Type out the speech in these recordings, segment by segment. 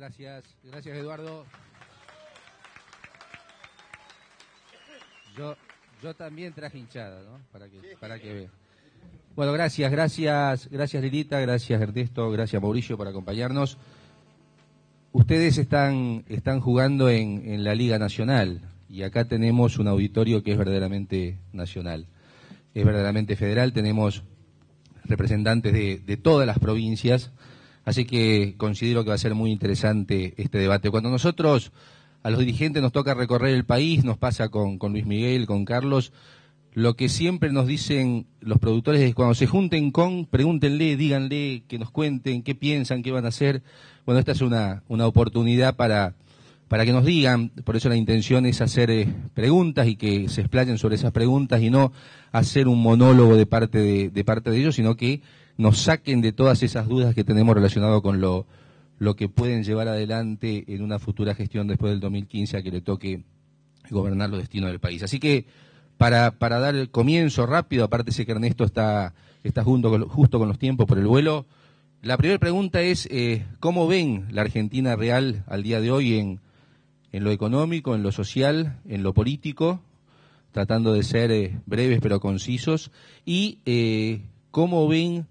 Gracias, gracias Eduardo. Yo, yo también traje hinchada, ¿no? Para que, para que vea. Bueno, gracias, gracias, gracias Lilita, gracias Ernesto, gracias Mauricio por acompañarnos. Ustedes están, están jugando en, la Liga Nacional y acá tenemos un auditorio que es verdaderamente nacional, es verdaderamente federal, tenemos representantes de, de todas las provincias Así que considero que va a ser muy interesante este debate. Cuando nosotros, a los dirigentes, nos toca recorrer el país, nos pasa con, con Luis Miguel, con Carlos, lo que siempre nos dicen los productores es cuando se junten con, pregúntenle, díganle, que nos cuenten qué piensan, qué van a hacer. Bueno, esta es una, una oportunidad para, para que nos digan, por eso la intención es hacer eh, preguntas y que se explayen sobre esas preguntas y no hacer un monólogo de parte de parte de ellos, sino que nos saquen de todas esas dudas que tenemos relacionado con lo, que pueden llevar adelante en una futura gestión después del 2015 a que le toque gobernar los destinos del país. Así que para, dar el comienzo rápido, aparte sé que Ernesto está, junto justo con los tiempos por el vuelo, la primera pregunta es, eh, ¿cómo ven la Argentina real al día de hoy en, en lo económico, en lo social, en lo político? Tratando de ser eh, breves pero concisos. Y eh, ¿cómo ven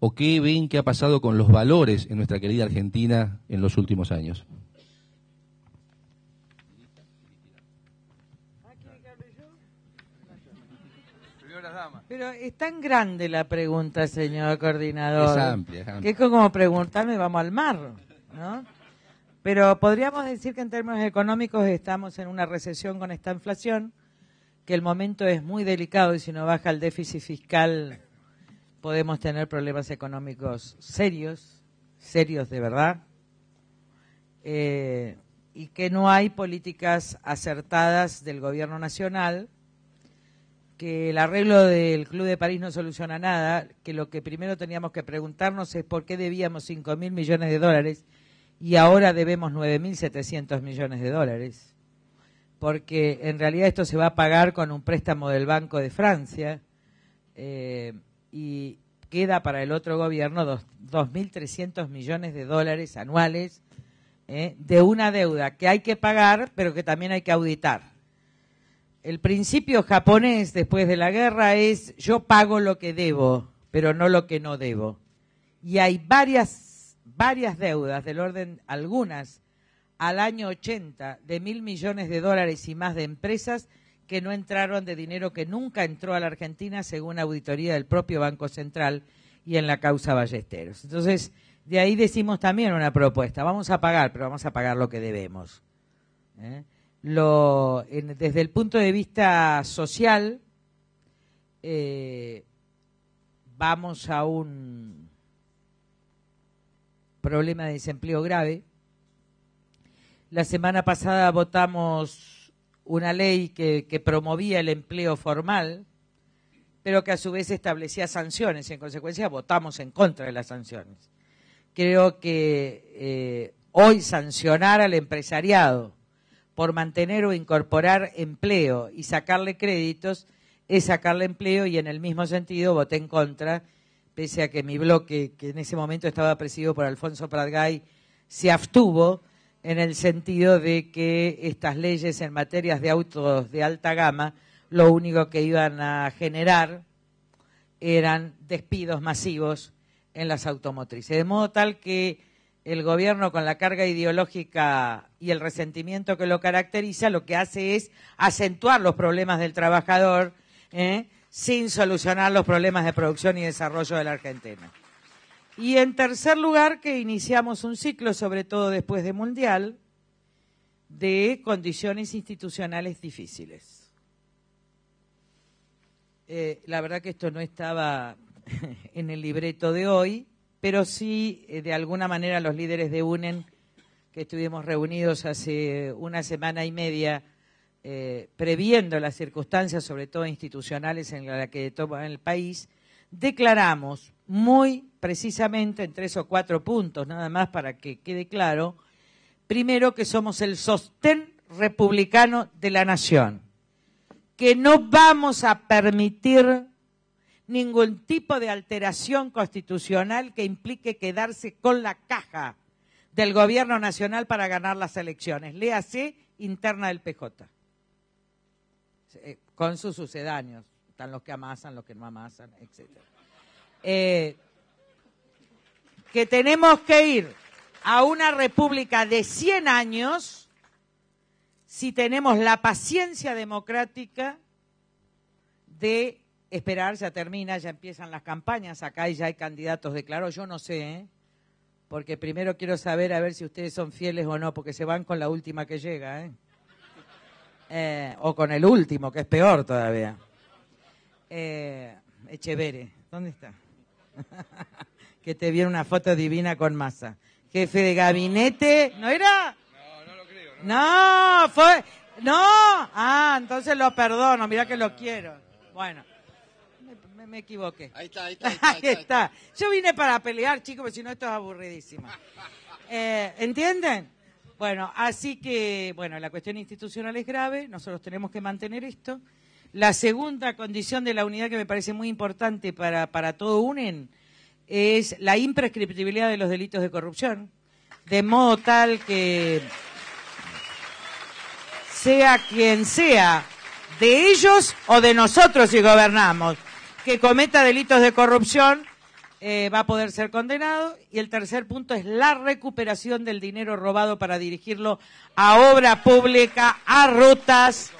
o qué ven que ha pasado con los valores en nuestra querida Argentina en los últimos años? Pero es tan grande la pregunta, señor coordinador. Es amplia, es Que es como preguntarme, vamos al mar, ¿no? Pero podríamos decir que en términos económicos estamos en una recesión con esta inflación, que el momento es muy delicado y si no baja el déficit fiscal podemos tener problemas económicos serios, serios de verdad, eh, y que no hay políticas acertadas del gobierno nacional, que el arreglo del Club de París no soluciona nada, que lo que primero teníamos que preguntarnos es por qué debíamos 5.000 millones de dólares y ahora debemos 9.700 millones de dólares, porque en realidad esto se va a pagar con un préstamo del Banco de Francia eh, y, queda para el otro gobierno 2.300 millones de dólares anuales ¿eh? de una deuda que hay que pagar, pero que también hay que auditar. El principio japonés después de la guerra es yo pago lo que debo, pero no lo que no debo. Y hay varias, varias deudas del orden, algunas al año 80 de mil millones de dólares y más de empresas que no entraron de dinero que nunca entró a la Argentina, según auditoría del propio Banco Central y en la causa Ballesteros. Entonces, de ahí decimos también una propuesta. Vamos a pagar, pero vamos a pagar lo que debemos. ¿eh? desde el punto de vista social, eh, vamos a un problema de desempleo grave. La semana pasada votamos una ley que, promovía el empleo formal, pero que a su vez establecía sanciones y en consecuencia votamos en contra de las sanciones. Creo que eh, hoy sancionar al empresariado por mantener o incorporar empleo y sacarle créditos es sacarle empleo y en el mismo sentido voté en contra, pese a que mi bloque, que en ese momento estaba presidido por Alfonso Pradgay, se abstuvo en el sentido de que estas leyes en materias de autos de alta gama lo único que iban a generar eran despidos masivos en las automotrices. De modo tal que el gobierno con la carga ideológica y el resentimiento que lo caracteriza lo que hace es acentuar los problemas del trabajador ¿eh? sin solucionar los problemas de producción y desarrollo de la Argentina. Y en tercer lugar, que iniciamos un ciclo, sobre todo después de Mundial, de condiciones institucionales difíciles. Eh, la verdad que esto no estaba en el libreto de hoy, pero sí, eh, de alguna manera, los líderes de UNEN, que estuvimos reunidos hace una semana y media, eh, previendo las circunstancias, sobre todo institucionales, en la que toma el país, declaramos muy precisamente en tres o cuatro puntos, nada más para que quede claro. Primero, que somos el sostén republicano de la nación, que no vamos a permitir ningún tipo de alteración constitucional que implique quedarse con la caja del gobierno nacional para ganar las elecciones. Léase interna del PJ, eh, con sus sucedáneos, están los que amasan, los que no amasan, etcétera. Eh, que tenemos que ir a una república de 100 años si tenemos la paciencia democrática de esperar, ya termina, ya empiezan las campañas, acá ya hay candidatos declarados, yo no sé, ¿eh? porque primero quiero saber a ver si ustedes son fieles o no, porque se van con la última que llega, ¿eh? o con el último, que es peor todavía. Eh, Echevere, ¿dónde está? que te viene una foto divina con masa. Jefe de gabinete, ¿no era? No, no lo creo. No, no fue. No, ah, entonces lo perdono, mira que lo quiero. Bueno, me, equivoqué. Ahí está, ahí está. Ahí está, Yo vine para pelear, chicos, porque si no esto es aburridísimo. Eh, ¿Entienden? Bueno, así que, bueno, la cuestión institucional es grave, nosotros tenemos que mantener esto. La segunda condición de la unidad que me parece muy importante para, todo UNEN es la imprescriptibilidad de los delitos de corrupción, de modo tal que sea quien sea, de ellos o de nosotros si gobernamos, que cometa delitos de corrupción eh, va a poder ser condenado. Y el tercer punto es la recuperación del dinero robado para dirigirlo a obra pública, a rutas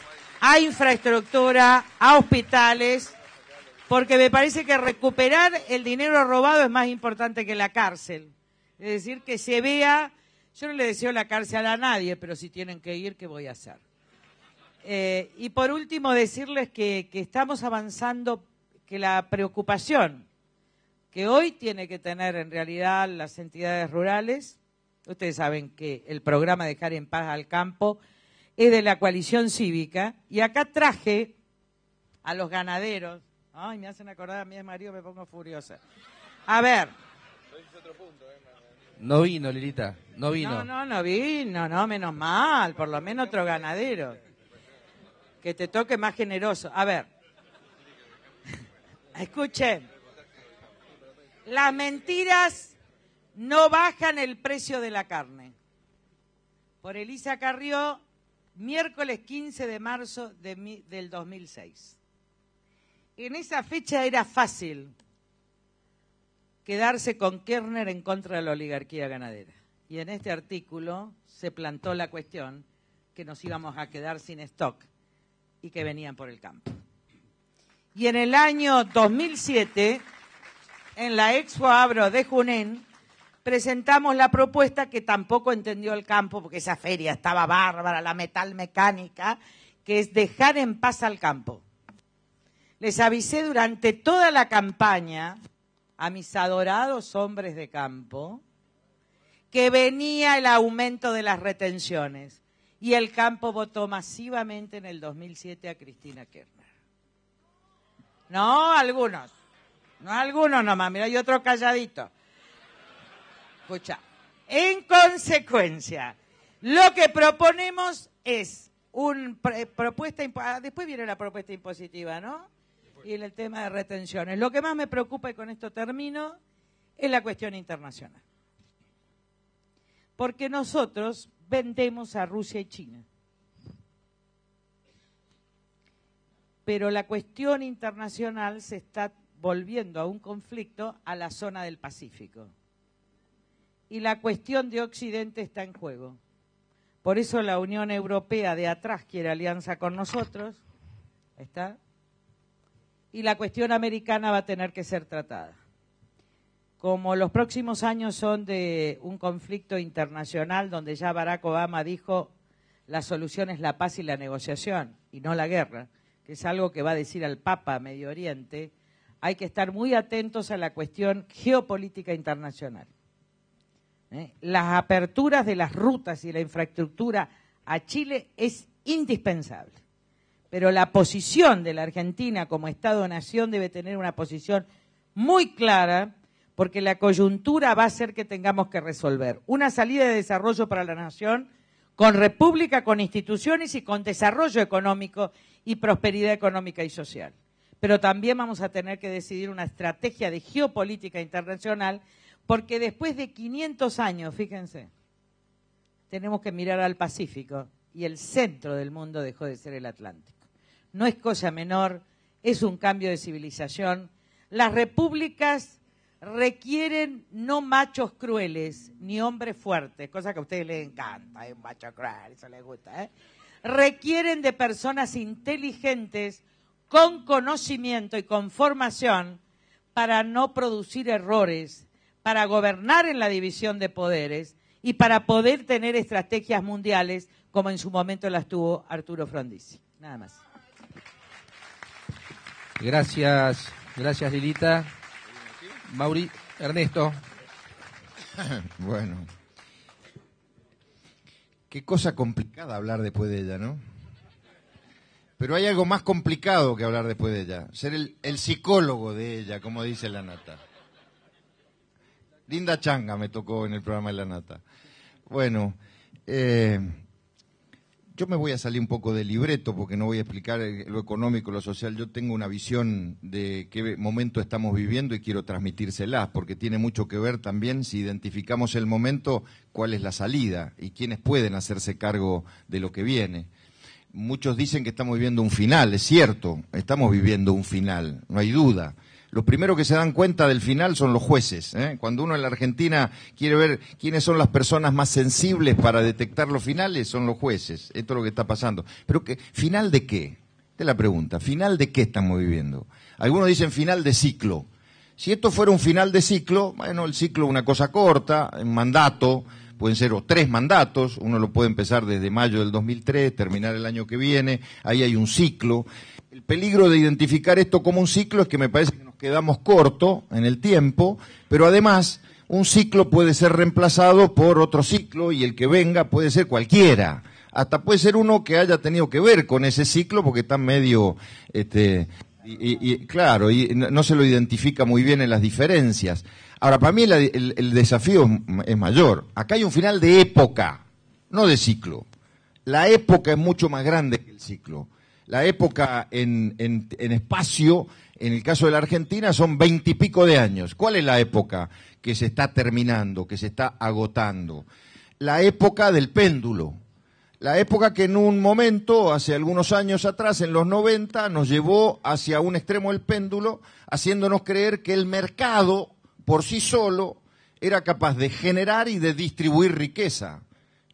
a infraestructura, a hospitales, porque me parece que recuperar el dinero robado es más importante que la cárcel. Es decir, que se vea, yo no le deseo la cárcel a nadie, pero si tienen que ir, ¿qué voy a hacer? Eh, y por último, decirles que, estamos avanzando, que la preocupación que hoy tiene que tener en realidad las entidades rurales, ustedes saben que el programa de Dejar en paz al campo es de la coalición cívica, y acá traje a los ganaderos. Ay, me hacen acordar a mi marido, me pongo furiosa. A ver. No vino, Lilita, no vino. No, no, no vino, no, menos mal, por lo menos otro ganadero. Que te toque más generoso. A ver. Escuchen. Las mentiras no bajan el precio de la carne. Por Elisa Carrió miércoles 15 de marzo del 2006. En esa fecha era fácil quedarse con Kerner en contra de la oligarquía ganadera. Y en este artículo se plantó la cuestión que nos íbamos a quedar sin stock y que venían por el campo. Y en el año 2007, en la Expo Abro de Junén presentamos la propuesta que tampoco entendió el campo, porque esa feria estaba bárbara, la metal mecánica, que es dejar en paz al campo. Les avisé durante toda la campaña a mis adorados hombres de campo que venía el aumento de las retenciones y el campo votó masivamente en el 2007 a Cristina Kirchner. No, algunos. No algunos nomás, mira, hay otro calladito escucha. En consecuencia, lo que proponemos es una propuesta, ah, después viene la propuesta impositiva, ¿no? Y el tema de retenciones. Lo que más me preocupa, y con esto termino, es la cuestión internacional. Porque nosotros vendemos a Rusia y China. Pero la cuestión internacional se está volviendo a un conflicto a la zona del Pacífico y la cuestión de Occidente está en juego. Por eso la Unión Europea de atrás quiere alianza con nosotros, Y la cuestión americana va a tener que ser tratada. Como los próximos años son de un conflicto internacional donde ya Barack Obama dijo la solución es la paz y la negociación y no la guerra, que es algo que va a decir al Papa Medio Oriente, hay que estar muy atentos a la cuestión geopolítica internacional. ¿eh? Las aperturas de las rutas y la infraestructura a Chile es indispensable, pero la posición de la Argentina como Estado-Nación debe tener una posición muy clara porque la coyuntura va a ser que tengamos que resolver una salida de desarrollo para la nación con república, con instituciones y con desarrollo económico y prosperidad económica y social. Pero también vamos a tener que decidir una estrategia de geopolítica internacional porque después de 500 años, fíjense, tenemos que mirar al Pacífico y el centro del mundo dejó de ser el Atlántico. No es cosa menor, es un cambio de civilización. Las repúblicas requieren no machos crueles ni hombres fuertes, cosa que a ustedes les encanta, hay un macho cruel, eso les gusta. ¿eh? Requieren de personas inteligentes, con conocimiento y con formación, para no producir errores para gobernar en la división de poderes y para poder tener estrategias mundiales como en su momento las tuvo Arturo Frondizi. Nada más. Gracias, gracias Lilita. Mauri, Ernesto. Bueno. Qué cosa complicada hablar después de ella, ¿no? Pero hay algo más complicado que hablar después de ella, ser el, el psicólogo de ella, como dice la nata. Linda Changa me tocó en el programa de La Nata. Bueno, eh, yo me voy a salir un poco del libreto porque no voy a explicar lo económico, lo social. Yo tengo una visión de qué momento estamos viviendo y quiero transmitírselas porque tiene mucho que ver también si identificamos el momento, cuál es la salida y quiénes pueden hacerse cargo de lo que viene. Muchos dicen que estamos viviendo un final, es cierto, estamos viviendo un final, no hay duda los primeros que se dan cuenta del final son los jueces. ¿eh? Cuando uno en la Argentina quiere ver quiénes son las personas más sensibles para detectar los finales, son los jueces. Esto es lo que está pasando. Pero que, ¿final de qué? Esta es la pregunta. ¿Final de qué estamos viviendo? Algunos dicen final de ciclo. Si esto fuera un final de ciclo, bueno, el ciclo es una cosa corta, un mandato, pueden ser o tres mandatos, uno lo puede empezar desde mayo del 2003, terminar el año que viene, ahí hay un ciclo. El peligro de identificar esto como un ciclo es que me parece quedamos corto en el tiempo, pero además un ciclo puede ser reemplazado por otro ciclo y el que venga puede ser cualquiera. Hasta puede ser uno que haya tenido que ver con ese ciclo porque está medio, este, y, claro, y no se lo identifica muy bien en las diferencias. Ahora, para mí el, desafío es mayor. Acá hay un final de época, no de ciclo. La época es mucho más grande que el ciclo. La época en, en espacio en el caso de la Argentina son veintipico de años. ¿Cuál es la época que se está terminando, que se está agotando? La época del péndulo. La época que en un momento, hace algunos años atrás, en los 90, nos llevó hacia un extremo del péndulo, haciéndonos creer que el mercado, por sí solo, era capaz de generar y de distribuir riqueza.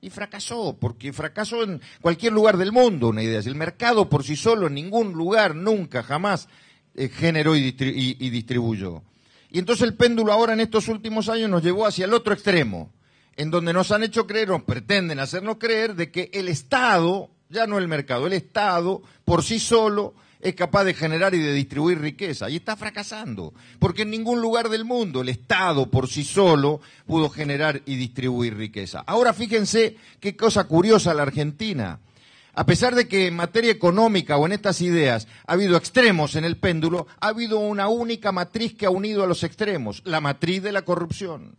Y fracasó, porque fracasó en cualquier lugar del mundo, una idea. El mercado por sí solo, en ningún lugar, nunca, jamás, eh, generó y, y distribuyó. Y entonces el péndulo ahora en estos últimos años nos llevó hacia el otro extremo, en donde nos han hecho creer, o pretenden hacernos creer, de que el Estado, ya no el mercado, el Estado por sí solo es capaz de generar y de distribuir riqueza. Y está fracasando, porque en ningún lugar del mundo el Estado por sí solo pudo generar y distribuir riqueza. Ahora fíjense qué cosa curiosa la Argentina. A pesar de que en materia económica o en estas ideas ha habido extremos en el péndulo, ha habido una única matriz que ha unido a los extremos, la matriz de la corrupción.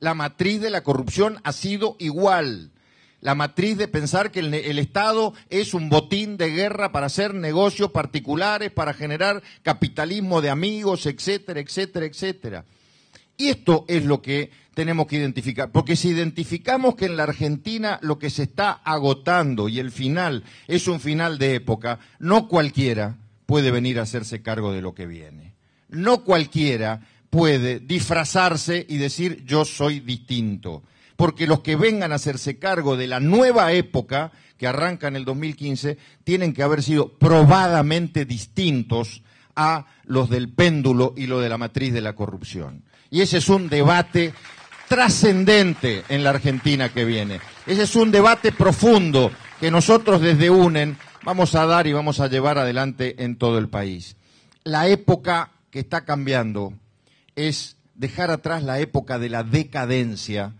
La matriz de la corrupción ha sido igual. La matriz de pensar que el, Estado es un botín de guerra para hacer negocios particulares, para generar capitalismo de amigos, etcétera, etcétera, etcétera. Y esto es lo que tenemos que identificar. Porque si identificamos que en la Argentina lo que se está agotando y el final es un final de época, no cualquiera puede venir a hacerse cargo de lo que viene. No cualquiera puede disfrazarse y decir yo soy distinto. Porque los que vengan a hacerse cargo de la nueva época que arranca en el 2015 tienen que haber sido probadamente distintos a los del péndulo y lo de la matriz de la corrupción. Y ese es un debate trascendente en la Argentina que viene. Ese es un debate profundo que nosotros desde UNEN vamos a dar y vamos a llevar adelante en todo el país. La época que está cambiando es dejar atrás la época de la decadencia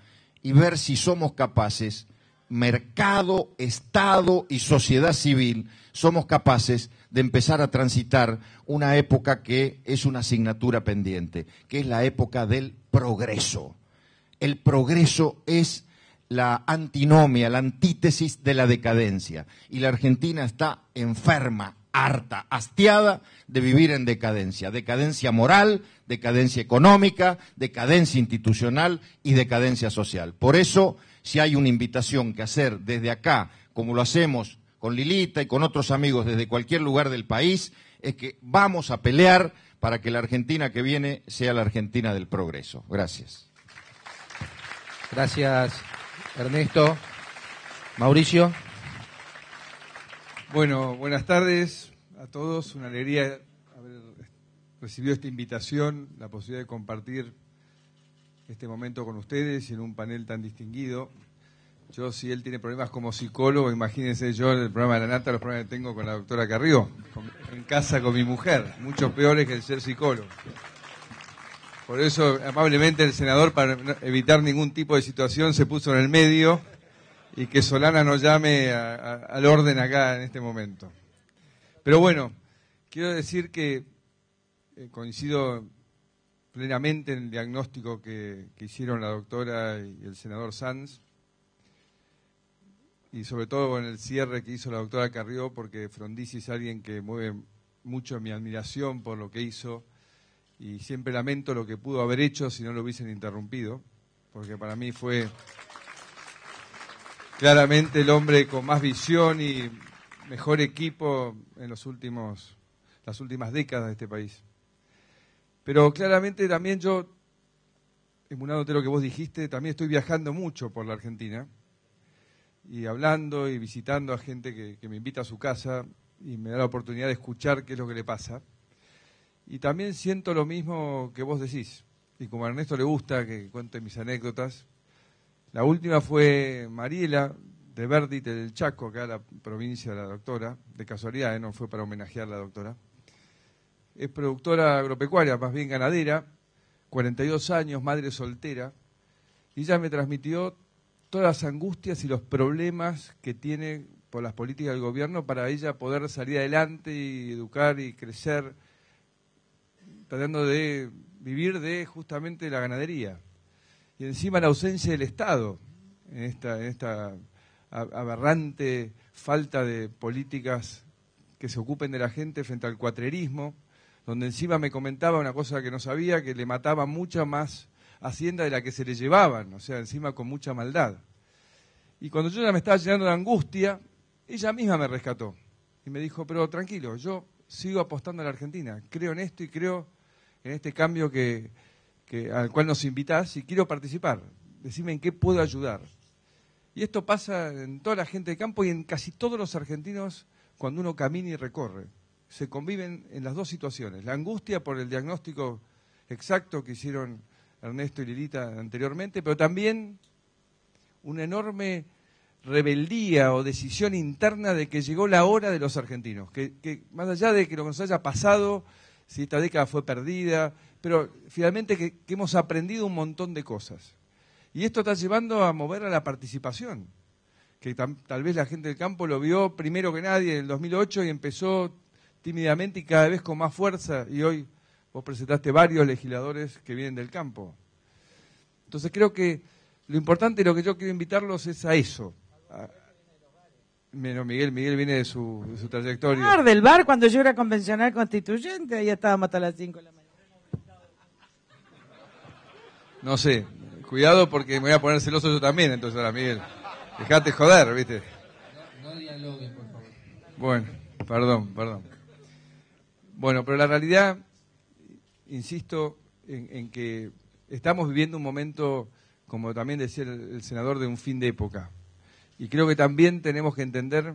y ver si somos capaces, mercado, Estado y sociedad civil, somos capaces de empezar a transitar una época que es una asignatura pendiente, que es la época del progreso el progreso es la antinomia, la antítesis de la decadencia. Y la Argentina está enferma, harta, hastiada de vivir en decadencia. Decadencia moral, decadencia económica, decadencia institucional y decadencia social. Por eso, si hay una invitación que hacer desde acá, como lo hacemos con Lilita y con otros amigos desde cualquier lugar del país, es que vamos a pelear para que la Argentina que viene sea la Argentina del progreso. Gracias. Gracias, Ernesto. Mauricio. Bueno, buenas tardes a todos. Una alegría haber recibido esta invitación, la posibilidad de compartir este momento con ustedes en un panel tan distinguido. Yo, si él tiene problemas como psicólogo, imagínense yo el programa de la nata, los problemas que tengo con la doctora Carrillo en casa con mi mujer, mucho peores que el ser psicólogo. Por eso, amablemente, el senador, para evitar ningún tipo de situación, se puso en el medio y que Solana nos llame al orden acá en este momento. Pero bueno, quiero decir que eh, coincido plenamente en el diagnóstico que, hicieron la doctora y el senador Sanz, y sobre todo en el cierre que hizo la doctora Carrió, porque Frondizi es alguien que mueve mucho mi admiración por lo que hizo y siempre lamento lo que pudo haber hecho si no lo hubiesen interrumpido, porque para mí fue claramente el hombre con más visión y mejor equipo en los últimos, las últimas décadas de este país. Pero claramente también yo, emulándote lo que vos dijiste, también estoy viajando mucho por la Argentina y hablando y visitando a gente que me invita a su casa y me da la oportunidad de escuchar qué es lo que le pasa. Y también siento lo mismo que vos decís. Y como a Ernesto le gusta que cuente mis anécdotas, la última fue Mariela de Verdi del Chaco, que la provincia de la doctora, de casualidad, ¿eh? no fue para homenajear a la doctora. Es productora agropecuaria, más bien ganadera, 42 años, madre soltera, y ella me transmitió todas las angustias y los problemas que tiene por las políticas del gobierno para ella poder salir adelante y educar y crecer tratando de vivir de justamente la ganadería. Y encima la ausencia del Estado en esta, esta aberrante falta de políticas que se ocupen de la gente frente al cuatrerismo, donde encima me comentaba una cosa que no sabía, que le mataba mucha más hacienda de la que se le llevaban, o sea, encima con mucha maldad. Y cuando yo ya me estaba llenando de angustia, ella misma me rescató y me dijo, pero tranquilo, yo sigo apostando a la Argentina, creo en esto y creo en este cambio que, al cual nos invitás y quiero participar. Decime en qué puedo ayudar. Y esto pasa en toda la gente de campo y en casi todos los argentinos cuando uno camina y recorre. Se conviven en las dos situaciones. La angustia por el diagnóstico exacto que hicieron Ernesto y Lilita anteriormente, pero también una enorme rebeldía o decisión interna de que llegó la hora de los argentinos, que, más allá de lo que nos haya pasado si esta década fue perdida, pero finalmente que, hemos aprendido un montón de cosas. Y esto está llevando a mover a la participación, que tal vez la gente del campo lo vio primero que nadie en el 2008 y empezó tímidamente y cada vez con más fuerza, y hoy vos presentaste varios legisladores que vienen del campo. Entonces creo que lo importante, y lo que yo quiero invitarlos es a eso, Menos Miguel, Miguel viene de su, su trayectoria. Bar del bar, cuando yo era convencional constituyente, ahí estábamos hasta las 5 de la mañana. No sé, cuidado porque me voy a poner celoso yo también, entonces ahora Miguel. Dejate joder, ¿viste? No, por favor. Bueno, perdón, perdón. Bueno, pero la realidad, insisto, en, que estamos viviendo un momento, como también decía el senador, de un fin de época y creo que también tenemos que entender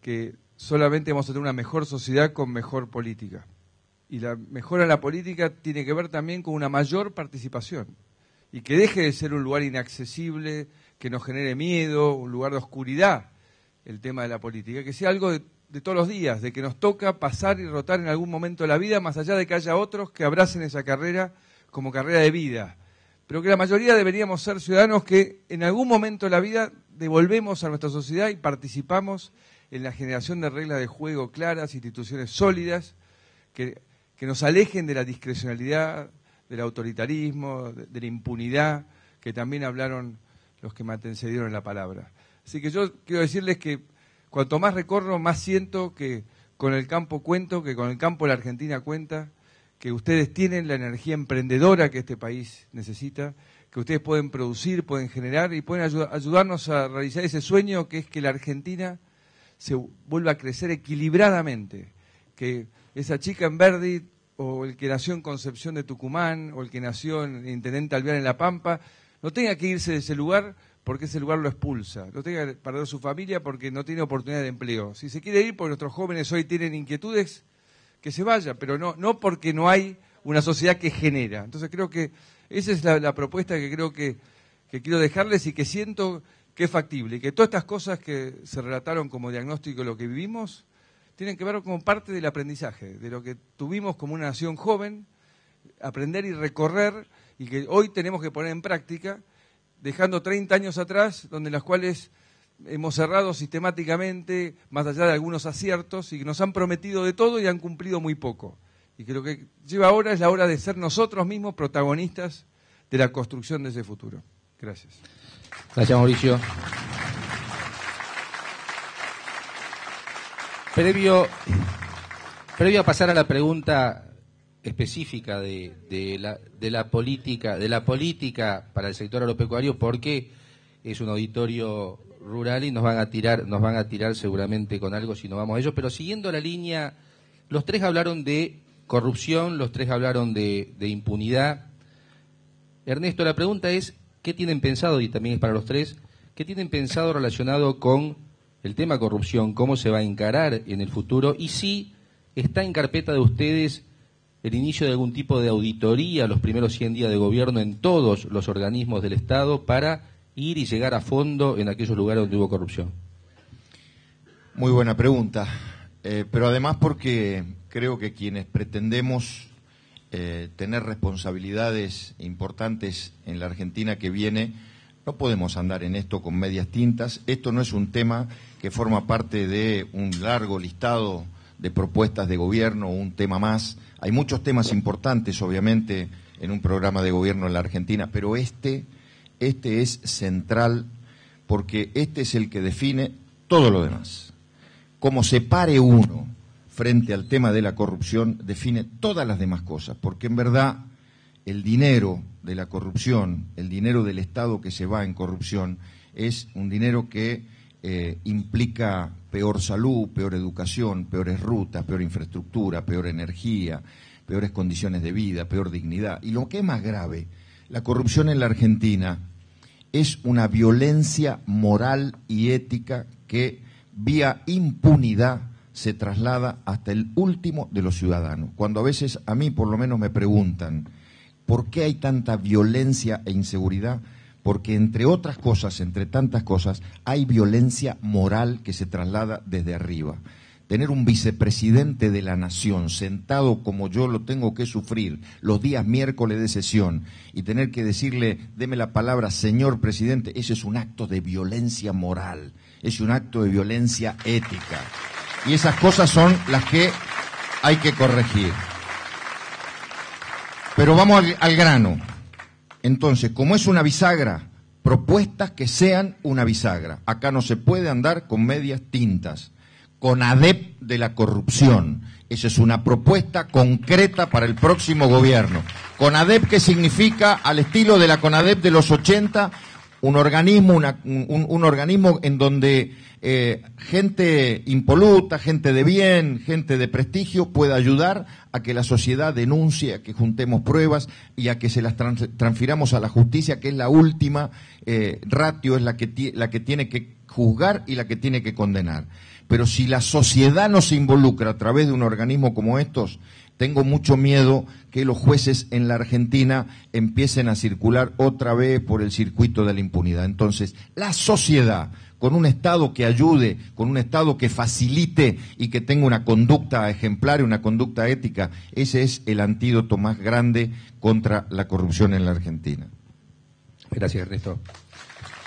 que solamente vamos a tener una mejor sociedad con mejor política. Y la mejora en la política tiene que ver también con una mayor participación. Y que deje de ser un lugar inaccesible, que nos genere miedo, un lugar de oscuridad el tema de la política. Que sea algo de, todos los días, de que nos toca pasar y rotar en algún momento de la vida, más allá de que haya otros que abracen esa carrera como carrera de vida pero que la mayoría deberíamos ser ciudadanos que en algún momento de la vida devolvemos a nuestra sociedad y participamos en la generación de reglas de juego claras, instituciones sólidas, que, nos alejen de la discrecionalidad, del autoritarismo, de, la impunidad, que también hablaron los que me antecedieron la palabra. Así que yo quiero decirles que cuanto más recorro, más siento que con el campo cuento, que con el campo la Argentina cuenta, que ustedes tienen la energía emprendedora que este país necesita, que ustedes pueden producir, pueden generar y pueden ayudarnos a realizar ese sueño que es que la Argentina se vuelva a crecer equilibradamente, que esa chica en Verdi o el que nació en Concepción de Tucumán o el que nació en Intendente Alvear en La Pampa, no tenga que irse de ese lugar porque ese lugar lo expulsa, no tenga que perder su familia porque no tiene oportunidad de empleo. Si se quiere ir, porque nuestros jóvenes hoy tienen inquietudes que se vaya, pero no, no porque no hay una sociedad que genera. Entonces creo que esa es la, propuesta que creo que, que quiero dejarles y que siento que es factible. que todas estas cosas que se relataron como diagnóstico de lo que vivimos tienen que ver como parte del aprendizaje, de lo que tuvimos como una nación joven, aprender y recorrer, y que hoy tenemos que poner en práctica, dejando 30 años atrás, donde las cuales hemos cerrado sistemáticamente, más allá de algunos aciertos, y nos han prometido de todo y han cumplido muy poco. Y creo que lleva ahora es la hora de ser nosotros mismos protagonistas de la construcción de ese futuro. Gracias. Gracias, Mauricio. Previo, previo a pasar a la pregunta específica de, la, política de la política para el sector agropecuario porque es un auditorio rural y nos van a tirar, nos van a tirar seguramente con algo si no vamos a ellos, pero siguiendo la línea, los tres hablaron de corrupción, los tres hablaron de, de impunidad. Ernesto, la pregunta es, ¿qué tienen pensado, y también es para los tres, qué tienen pensado relacionado con el tema corrupción, cómo se va a encarar en el futuro y si está en carpeta de ustedes el inicio de algún tipo de auditoría los primeros 100 días de gobierno en todos los organismos del Estado para ir y llegar a fondo en aquellos lugares donde hubo corrupción? Muy buena pregunta, eh, pero además porque creo que quienes pretendemos eh, tener responsabilidades importantes en la Argentina que viene, no podemos andar en esto con medias tintas. Esto no es un tema que forma parte de un largo listado de propuestas de gobierno, un tema más. Hay muchos temas importantes, obviamente, en un programa de gobierno en la Argentina, pero este este es central porque este es el que define todo lo demás. Como se pare uno frente al tema de la corrupción, define todas las demás cosas, porque en verdad el dinero de la corrupción, el dinero del Estado que se va en corrupción, es un dinero que eh, implica peor salud, peor educación, peores rutas, peor infraestructura, peor energía, peores condiciones de vida, peor dignidad. Y lo que es más grave la corrupción en la Argentina es una violencia moral y ética que vía impunidad se traslada hasta el último de los ciudadanos. Cuando a veces a mí por lo menos me preguntan, ¿por qué hay tanta violencia e inseguridad? Porque entre otras cosas, entre tantas cosas, hay violencia moral que se traslada desde arriba tener un vicepresidente de la nación sentado como yo lo tengo que sufrir los días miércoles de sesión y tener que decirle, deme la palabra, señor presidente, eso es un acto de violencia moral, es un acto de violencia ética. Y esas cosas son las que hay que corregir. Pero vamos al, al grano. Entonces, como es una bisagra, propuestas que sean una bisagra. Acá no se puede andar con medias tintas CONADEP de la corrupción. Esa es una propuesta concreta para el próximo gobierno. CONADEP que significa, al estilo de la CONADEP de los 80, un organismo, un, organismo en donde eh, gente impoluta, gente de bien, gente de prestigio pueda ayudar a que la sociedad denuncie, a que juntemos pruebas y a que se las transfiramos a la justicia, que es la última eh, ratio, es la que, la que tiene que juzgar y la que tiene que condenar pero si la sociedad no se involucra a través de un organismo como estos, tengo mucho miedo que los jueces en la Argentina empiecen a circular otra vez por el circuito de la impunidad. Entonces, la sociedad, con un Estado que ayude, con un Estado que facilite y que tenga una conducta ejemplar y una conducta ética, ese es el antídoto más grande contra la corrupción en la Argentina. Gracias, Ernesto.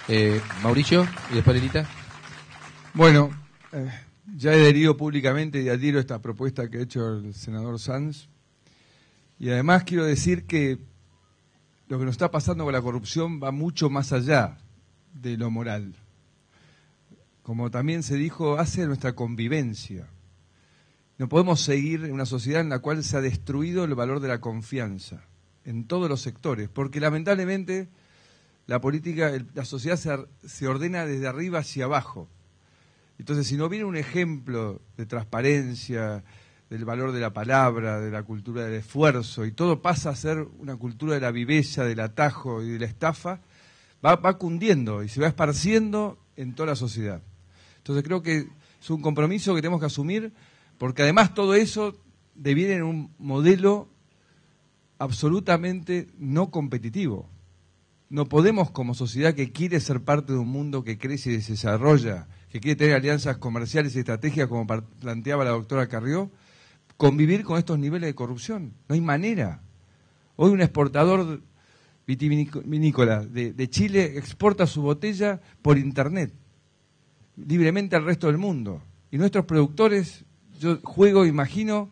Eh, Mauricio, y después Bueno, ya he adherido públicamente y adhiero esta propuesta que ha hecho el senador Sanz. Y además quiero decir que lo que nos está pasando con la corrupción va mucho más allá de lo moral. Como también se dijo, hace nuestra convivencia. No podemos seguir en una sociedad en la cual se ha destruido el valor de la confianza en todos los sectores, porque lamentablemente la política, la sociedad se ordena desde arriba hacia abajo. Entonces, si no viene un ejemplo de transparencia, del valor de la palabra, de la cultura del esfuerzo, y todo pasa a ser una cultura de la viveza, del atajo y de la estafa, va, va cundiendo y se va esparciendo en toda la sociedad. Entonces creo que es un compromiso que tenemos que asumir, porque además todo eso deviene en un modelo absolutamente no competitivo. No podemos como sociedad que quiere ser parte de un mundo que crece y se desarrolla, que quiere tener alianzas comerciales y estrategias, como planteaba la doctora Carrió, convivir con estos niveles de corrupción. No hay manera. Hoy un exportador vitivinícola de, Chile exporta su botella por Internet, libremente al resto del mundo. Y nuestros productores, yo juego, imagino,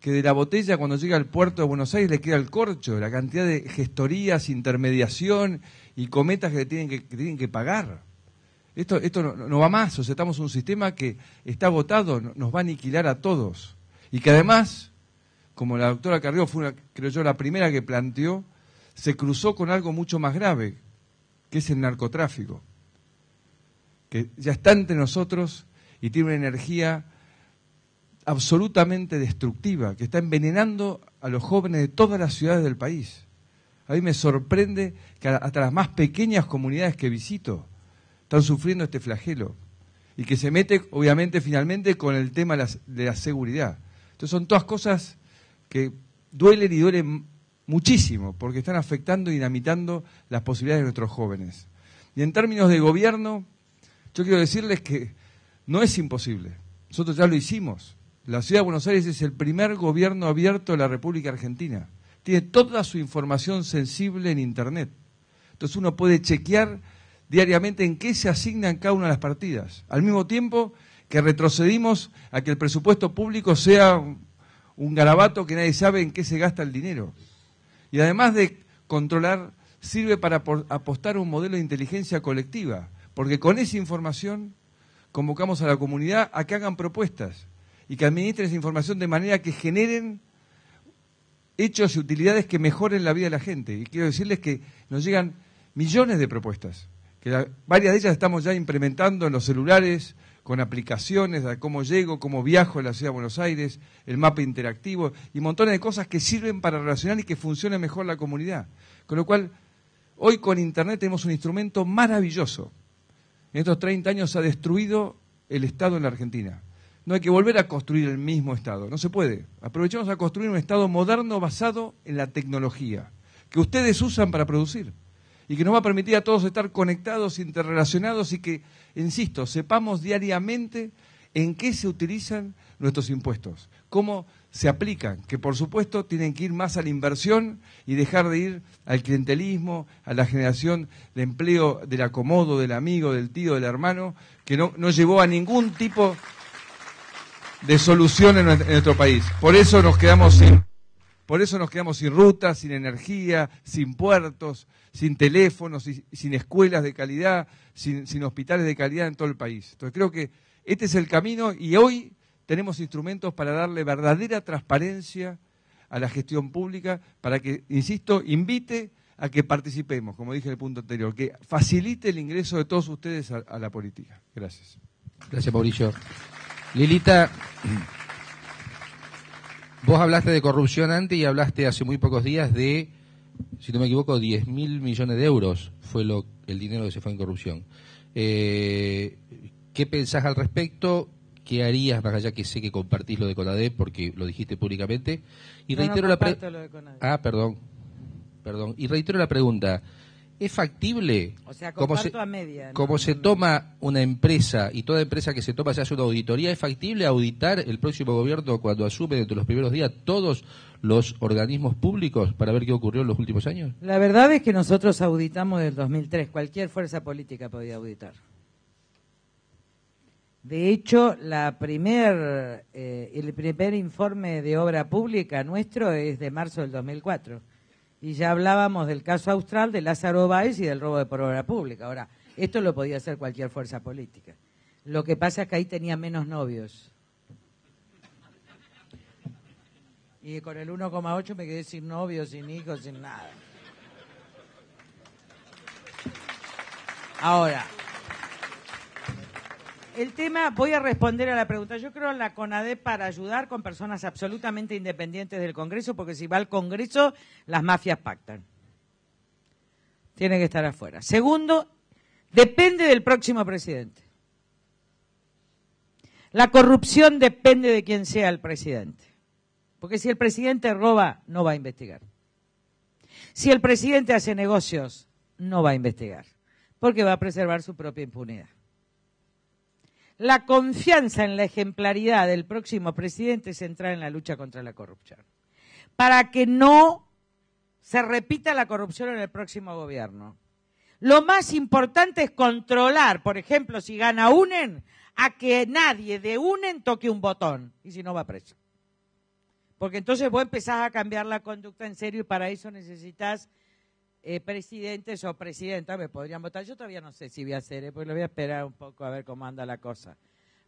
que de la botella cuando llega al puerto de Buenos Aires le queda el corcho, la cantidad de gestorías, intermediación y cometas que tienen que, tienen que pagar. Esto, esto no, va más, o sea, estamos en un sistema que está agotado, nos va a aniquilar a todos. Y que además, como la doctora Carrió fue, creo yo, la primera que planteó, se cruzó con algo mucho más grave, que es el narcotráfico, que ya está entre nosotros y tiene una energía absolutamente destructiva, que está envenenando a los jóvenes de todas las ciudades del país. A mí me sorprende que hasta las más pequeñas comunidades que visito, están sufriendo este flagelo. Y que se mete, obviamente, finalmente con el tema de la seguridad. Entonces son todas cosas que duelen y duelen muchísimo, porque están afectando y dinamitando las posibilidades de nuestros jóvenes. Y en términos de gobierno, yo quiero decirles que no es imposible. Nosotros ya lo hicimos. La ciudad de Buenos Aires es el primer gobierno abierto de la República Argentina. Tiene toda su información sensible en Internet. Entonces uno puede chequear diariamente en qué se asignan cada una de las partidas. Al mismo tiempo que retrocedimos a que el presupuesto público sea un garabato que nadie sabe en qué se gasta el dinero. Y además de controlar, sirve para apostar un modelo de inteligencia colectiva, porque con esa información convocamos a la comunidad a que hagan propuestas y que administren esa información de manera que generen hechos y utilidades que mejoren la vida de la gente. Y quiero decirles que nos llegan millones de propuestas que varias de ellas estamos ya implementando en los celulares con aplicaciones de cómo llego, cómo viajo a la ciudad de Buenos Aires, el mapa interactivo y montones de cosas que sirven para relacionar y que funcione mejor la comunidad. Con lo cual, hoy con Internet tenemos un instrumento maravilloso. En estos 30 años se ha destruido el Estado en la Argentina. No hay que volver a construir el mismo Estado, no se puede. Aprovechemos a construir un Estado moderno basado en la tecnología que ustedes usan para producir y que nos va a permitir a todos estar conectados, interrelacionados y que, insisto, sepamos diariamente en qué se utilizan nuestros impuestos, cómo se aplican, que por supuesto tienen que ir más a la inversión y dejar de ir al clientelismo, a la generación de empleo del acomodo, del amigo, del tío, del hermano, que no, llevó a ningún tipo de solución en, en nuestro país. Por eso nos quedamos sin... Por eso nos quedamos sin rutas, sin energía, sin puertos, sin teléfonos, sin escuelas de calidad, sin, hospitales de calidad en todo el país. Entonces creo que este es el camino y hoy tenemos instrumentos para darle verdadera transparencia a la gestión pública para que, insisto, invite a que participemos, como dije en el punto anterior, que facilite el ingreso de todos ustedes a, a la política. Gracias. Gracias, Mauricio. Lilita. Vos hablaste de corrupción antes y hablaste hace muy pocos días de, si no me equivoco, 10 mil millones de euros fue lo, el dinero que se fue en corrupción. Eh, ¿Qué pensás al respecto? ¿Qué harías, más allá que sé que compartís lo de CONADE, porque lo dijiste públicamente? Y reitero la pregunta Ah, perdón. Perdón. Y reitero la pregunta es factible. como se, toma una empresa y toda empresa que se toma se hace una auditoría, ¿es factible auditar el próximo gobierno cuando asume dentro los primeros días todos los organismos públicos para ver qué ocurrió en los últimos años? La verdad es que nosotros auditamos del 2003. Cualquier fuerza política podía auditar. De hecho, eh, el primer informe de obra pública nuestro es de marzo del 2004 y ya hablábamos del caso austral, de Lázaro Báez y del robo de por obra pública. Ahora, esto lo podía hacer cualquier fuerza política. Lo que pasa es que ahí tenía menos novios. Y con el 1,8 me quedé sin novios, sin hijos, sin nada. Ahora, el tema, voy a responder a la pregunta. Yo creo en la CONADEP para ayudar con personas absolutamente independientes del Congreso, porque si va al Congreso, las mafias pactan. Tiene que estar afuera. Segundo, depende del próximo presidente. La corrupción depende de quién sea el presidente. Porque si el presidente roba, no va a investigar. Si el presidente hace negocios, no va a investigar. Porque va a preservar su propia impunidad la confianza en la ejemplaridad del próximo presidente central en la lucha contra la corrupción, para que no se repita la corrupción en el próximo gobierno. Lo más importante es controlar, por ejemplo, si gana UNEN, a que nadie de UNEN toque un botón, y si no va preso. Porque entonces vos empezás a cambiar la conducta en serio y para eso necesitas eh, presidentes o presidentas me podrían votar. Yo todavía no sé si voy a hacer, eh, porque lo voy a esperar un poco a ver cómo anda la cosa,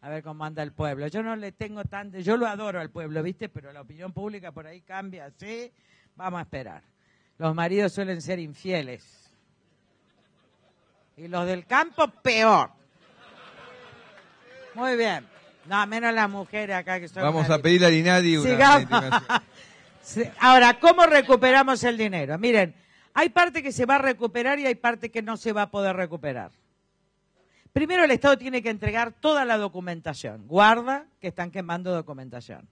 a ver cómo anda el pueblo. Yo no le tengo tanto, yo lo adoro al pueblo, ¿viste? Pero la opinión pública por ahí cambia, sí, vamos a esperar. Los maridos suelen ser infieles. Y los del campo, peor. Muy bien. No, menos las mujeres acá que son. Vamos a pedirle a Inadi una. Ahora, ¿cómo recuperamos el dinero? Miren, hay parte que se va a recuperar y hay parte que no se va a poder recuperar. Primero el Estado tiene que entregar toda la documentación. Guarda que están quemando documentación.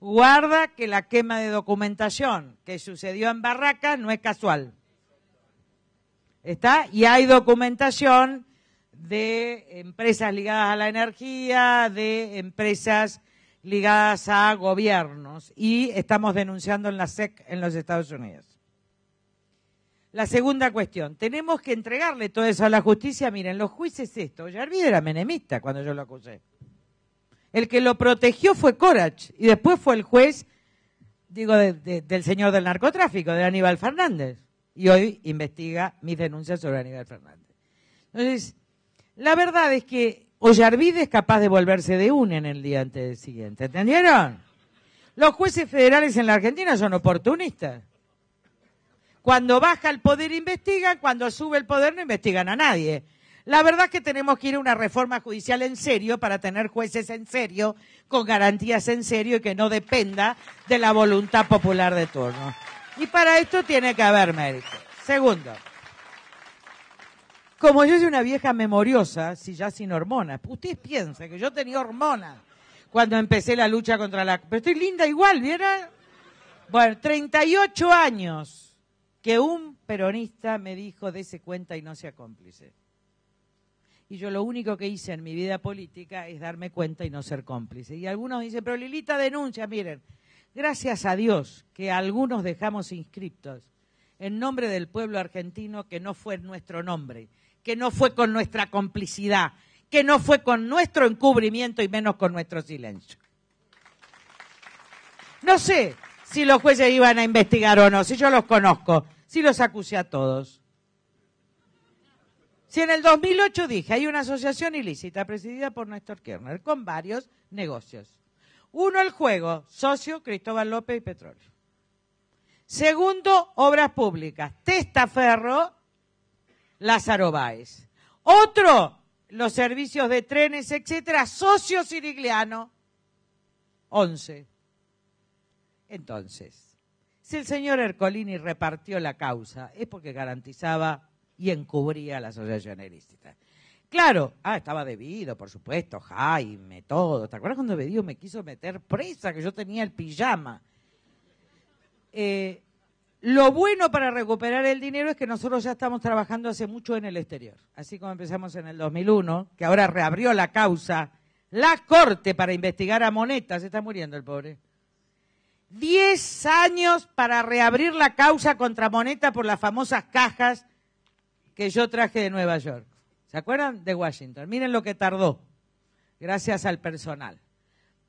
Guarda que la quema de documentación que sucedió en barraca no es casual. ¿Está? Y hay documentación de empresas ligadas a la energía, de empresas ligadas a gobiernos y estamos denunciando en la SEC en los Estados Unidos. La segunda cuestión, tenemos que entregarle todo eso a la justicia. Miren, los jueces esto, Oyarbide era menemista cuando yo lo acusé. El que lo protegió fue Corach y después fue el juez, digo, del señor del narcotráfico, de Aníbal Fernández. Y hoy investiga mis denuncias sobre Aníbal Fernández. Entonces, la verdad es que Ollarvide es capaz de volverse de un en el día antes del siguiente. ¿Entendieron? Los jueces federales en la Argentina son oportunistas. Cuando baja el poder investigan, cuando sube el poder no investigan a nadie. La verdad es que tenemos que ir a una reforma judicial en serio para tener jueces en serio, con garantías en serio y que no dependa de la voluntad popular de turno. Y para esto tiene que haber mérito. Segundo, como yo soy una vieja memoriosa, si ya sin hormonas, usted piensa que yo tenía hormonas cuando empecé la lucha contra la... Pero estoy linda igual, ¿viera? Bueno, 38 años que un peronista me dijo dese cuenta y no sea cómplice. Y yo lo único que hice en mi vida política es darme cuenta y no ser cómplice. Y algunos dicen, pero Lilita denuncia, miren, gracias a Dios que algunos dejamos inscriptos en nombre del pueblo argentino que no fue en nuestro nombre, que no fue con nuestra complicidad, que no fue con nuestro encubrimiento y menos con nuestro silencio. No sé, si los jueces iban a investigar o no, si yo los conozco, si los acusé a todos. Si en el 2008 dije, hay una asociación ilícita presidida por Néstor Kirchner con varios negocios. Uno, el juego, socio Cristóbal López y Petróleo. Segundo, obras públicas, Testaferro, Lázaro Báez. Otro, los servicios de trenes, etcétera, socio Sirigliano, Once. Entonces, si el señor Ercolini repartió la causa, es porque garantizaba y encubría la asociación ilícita. Claro, ah, estaba debido, por supuesto, Jaime, todo. ¿Te acuerdas cuando Bedío me quiso meter presa, que yo tenía el pijama? Eh, lo bueno para recuperar el dinero es que nosotros ya estamos trabajando hace mucho en el exterior. Así como empezamos en el 2001, que ahora reabrió la causa, la corte para investigar a Moneta, se está muriendo el pobre. 10 años para reabrir la causa contra Moneta por las famosas cajas que yo traje de Nueva York. ¿Se acuerdan? De Washington. Miren lo que tardó, gracias al personal.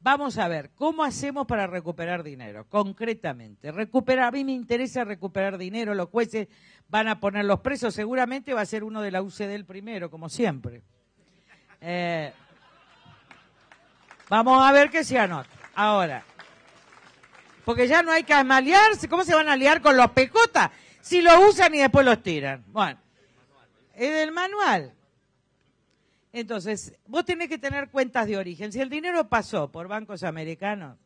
Vamos a ver, ¿cómo hacemos para recuperar dinero? Concretamente, recuperar, a mí me interesa recuperar dinero, los jueces van a poner los presos, seguramente va a ser uno de la UCD el primero, como siempre. Eh, vamos a ver qué se anota. Ahora, porque ya no hay que amalearse, ¿Cómo se van a liar con los pecotas si los usan y después los tiran? Bueno, es del manual. Entonces, vos tenés que tener cuentas de origen. Si el dinero pasó por bancos americanos,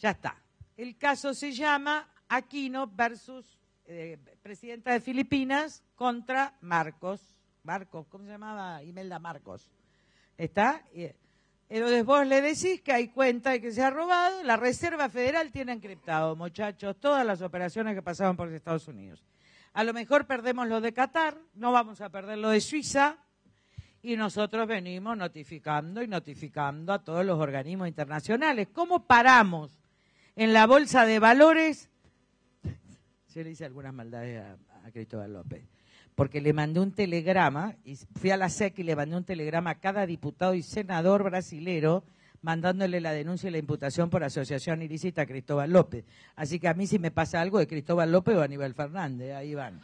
ya está. El caso se llama Aquino versus eh, presidenta de Filipinas contra Marcos. Marcos, ¿cómo se llamaba? Imelda Marcos. ¿Está? Eh, entonces vos le decís que hay cuenta que se ha robado, la Reserva Federal tiene encriptado, muchachos, todas las operaciones que pasaban por los Estados Unidos. A lo mejor perdemos lo de Qatar, no vamos a perder lo de Suiza, y nosotros venimos notificando y notificando a todos los organismos internacionales. ¿Cómo paramos en la bolsa de valores? Se le dice algunas maldades a Cristóbal López porque le mandé un telegrama, y fui a la SEC y le mandé un telegrama a cada diputado y senador brasilero mandándole la denuncia y la imputación por asociación ilícita a Cristóbal López. Así que a mí si me pasa algo de Cristóbal López o Aníbal Fernández, ahí van.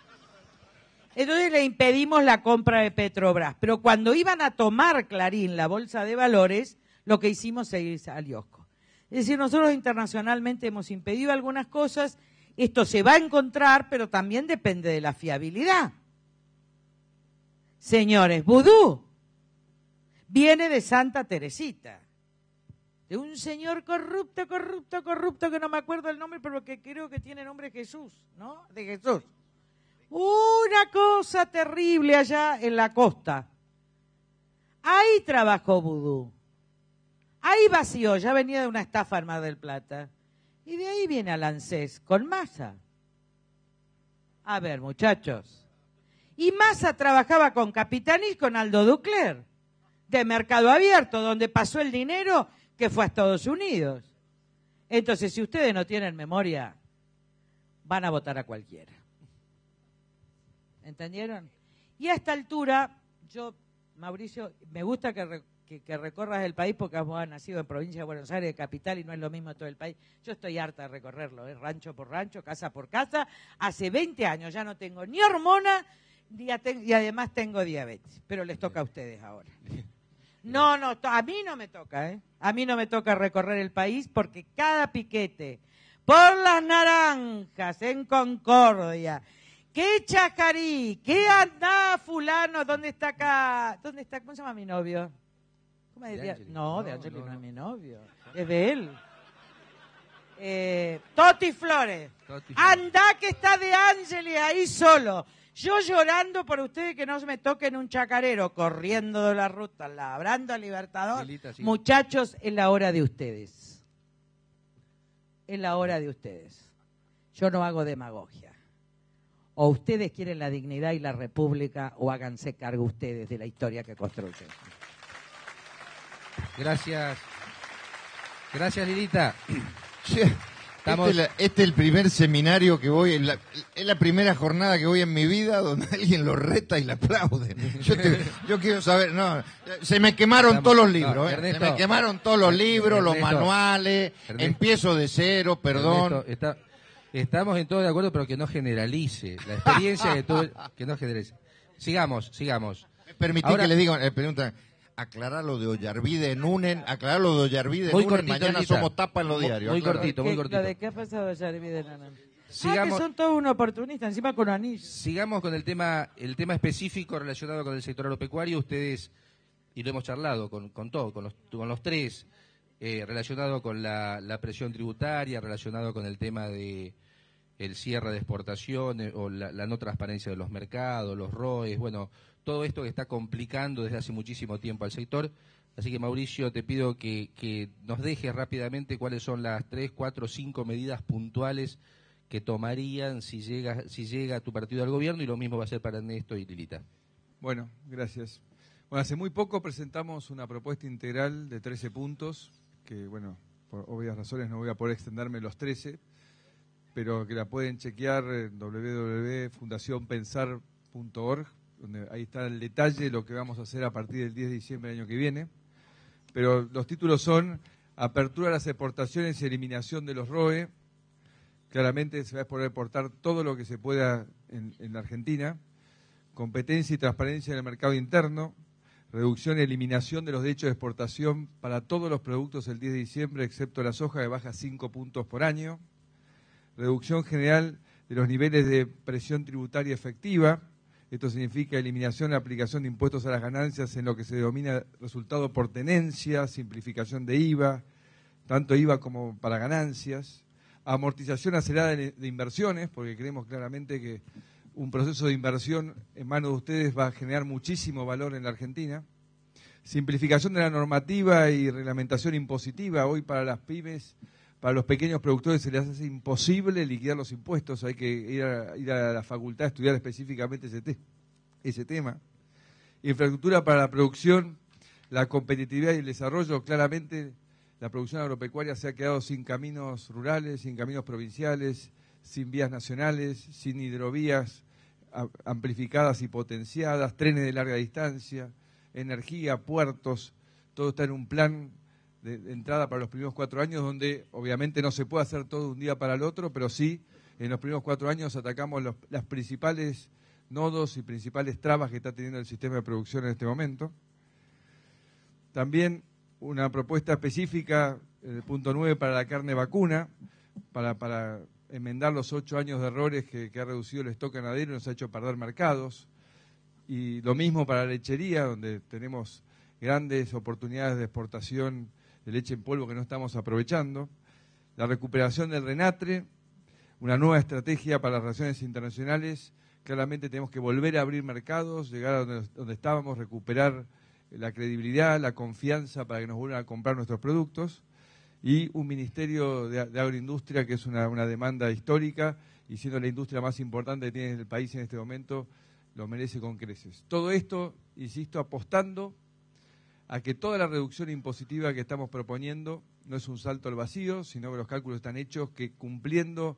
Entonces le impedimos la compra de Petrobras, pero cuando iban a tomar Clarín la bolsa de valores, lo que hicimos es ir al IOSCO. Es decir, nosotros internacionalmente hemos impedido algunas cosas, esto se va a encontrar, pero también depende de la fiabilidad. Señores, vudú viene de Santa Teresita, de un señor corrupto, corrupto, corrupto, que no me acuerdo el nombre, pero que creo que tiene nombre Jesús, ¿no? De Jesús. Una cosa terrible allá en la costa. Ahí trabajó vudú. Ahí vació, ya venía de una estafa armada del Plata. Y de ahí viene Alancés, con masa. A ver, muchachos. Y Massa trabajaba con Capitanis con Aldo Ducler, de Mercado Abierto, donde pasó el dinero que fue a Estados Unidos. Entonces, si ustedes no tienen memoria, van a votar a cualquiera. ¿Entendieron? Y a esta altura, yo, Mauricio, me gusta que, recorras el país porque vos has nacido en provincia de Buenos Aires, capital, y no es lo mismo todo el país. Yo estoy harta de recorrerlo, ¿eh? rancho por rancho, casa por casa. Hace 20 años ya no tengo ni hormona y además tengo diabetes, pero les toca a ustedes ahora. No, no, a mí no me toca, ¿eh? A mí no me toca recorrer el país porque cada piquete por las naranjas en Concordia, qué chacarí, qué anda fulano, ¿dónde está acá? ¿Dónde está? ¿Cómo se llama mi novio? ¿Cómo no, de Angeli no, es mi novio, es de él. Eh, Toti Flores. anda Andá que está de Angeli ahí solo. Yo llorando por ustedes que no se me toquen un chacarero, corriendo de la ruta, labrando al Libertador. Muchachos, es la hora de ustedes. Es la hora de ustedes. Yo no hago demagogia. O ustedes quieren la dignidad y la república, o háganse cargo ustedes de la historia que construyen. Gracias. Gracias, Lilita. Este, este, es el primer seminario que voy, es la primera jornada que voy en mi vida donde alguien lo reta y le aplaude. Yo, quiero saber, no, se me quemaron todos los libros, ¿eh? se me quemaron todos los libros, los manuales, empiezo de cero, perdón. estamos en todo de acuerdo, pero que no generalice la experiencia de todo, que no generalice. Sigamos, sigamos. Permití que le diga, una eh, pregunta, aclarar lo de Ollarvide en UNEN, aclarar lo de Ollarvide en mañana somos tapa en los diarios. Muy, cortito, muy cortito. qué ha pasado Ollarvide en ah, que son todos unos oportunistas, encima con anillo. Sigamos con el tema, el tema específico relacionado con el sector agropecuario. Ustedes, y lo hemos charlado con, con todos, con los, los tres, eh, relacionado con la, presión tributaria, relacionado con el tema de el cierre de exportaciones o la, la no transparencia de los mercados, los ROEs, bueno, todo esto que está complicando desde hace muchísimo tiempo al sector. Así que Mauricio, te pido que, nos dejes rápidamente cuáles son las tres, cuatro, cinco medidas puntuales que tomarían si llega, si llega tu partido al gobierno y lo mismo va a ser para Ernesto y Lilita. Bueno, gracias. Bueno, hace muy poco presentamos una propuesta integral de 13 puntos, que bueno, por obvias razones no voy a poder extenderme los 13, pero que la pueden chequear en www.fundacionpensar.org donde ahí está el detalle de lo que vamos a hacer a partir del 10 de diciembre del año que viene. Pero los títulos son Apertura de las exportaciones y eliminación de los ROE. Claramente se va a poder exportar todo lo que se pueda en, la Argentina. Competencia y transparencia en el mercado interno. Reducción y eliminación de los derechos de exportación para todos los productos el 10 de diciembre, excepto la soja, que baja 5 puntos por año. Reducción general de los niveles de presión tributaria efectiva esto significa eliminación la aplicación de impuestos a las ganancias en lo que se denomina resultado por tenencia, simplificación de IVA, tanto IVA como para ganancias, amortización acelerada de inversiones, porque creemos claramente que un proceso de inversión en manos de ustedes va a generar muchísimo valor en la Argentina, simplificación de la normativa y reglamentación impositiva. Hoy para las pymes para los pequeños productores se les hace imposible liquidar los impuestos, hay que ir a, ir a la facultad a estudiar específicamente ese, ese tema. Infraestructura para la producción, la competitividad y el desarrollo, claramente la producción agropecuaria se ha quedado sin caminos rurales, sin caminos provinciales, sin vías nacionales, sin hidrovías amplificadas y potenciadas, trenes de larga distancia, energía, puertos, todo está en un plan de, entrada para los primeros cuatro años, donde obviamente no se puede hacer todo un día para el otro, pero sí en los primeros cuatro años atacamos los, las principales nodos y principales trabas que está teniendo el sistema de producción en este momento. También una propuesta específica, el punto nueve para la carne vacuna, para, para enmendar los ocho años de errores que, que ha reducido el stock ganadero y nos ha hecho perder mercados. Y lo mismo para la lechería, donde tenemos grandes oportunidades de exportación de leche en polvo que no estamos aprovechando, la recuperación del renatre, una nueva estrategia para las relaciones internacionales. Claramente tenemos que volver a abrir mercados, llegar a donde, estábamos, recuperar la credibilidad, la confianza para que nos vuelvan a comprar nuestros productos y un ministerio de, agroindustria que es una, una, demanda histórica y siendo la industria más importante que tiene el país en este momento, lo merece con creces. Todo esto, insisto, apostando a que toda la reducción impositiva que estamos proponiendo no es un salto al vacío, sino que los cálculos están hechos que cumpliendo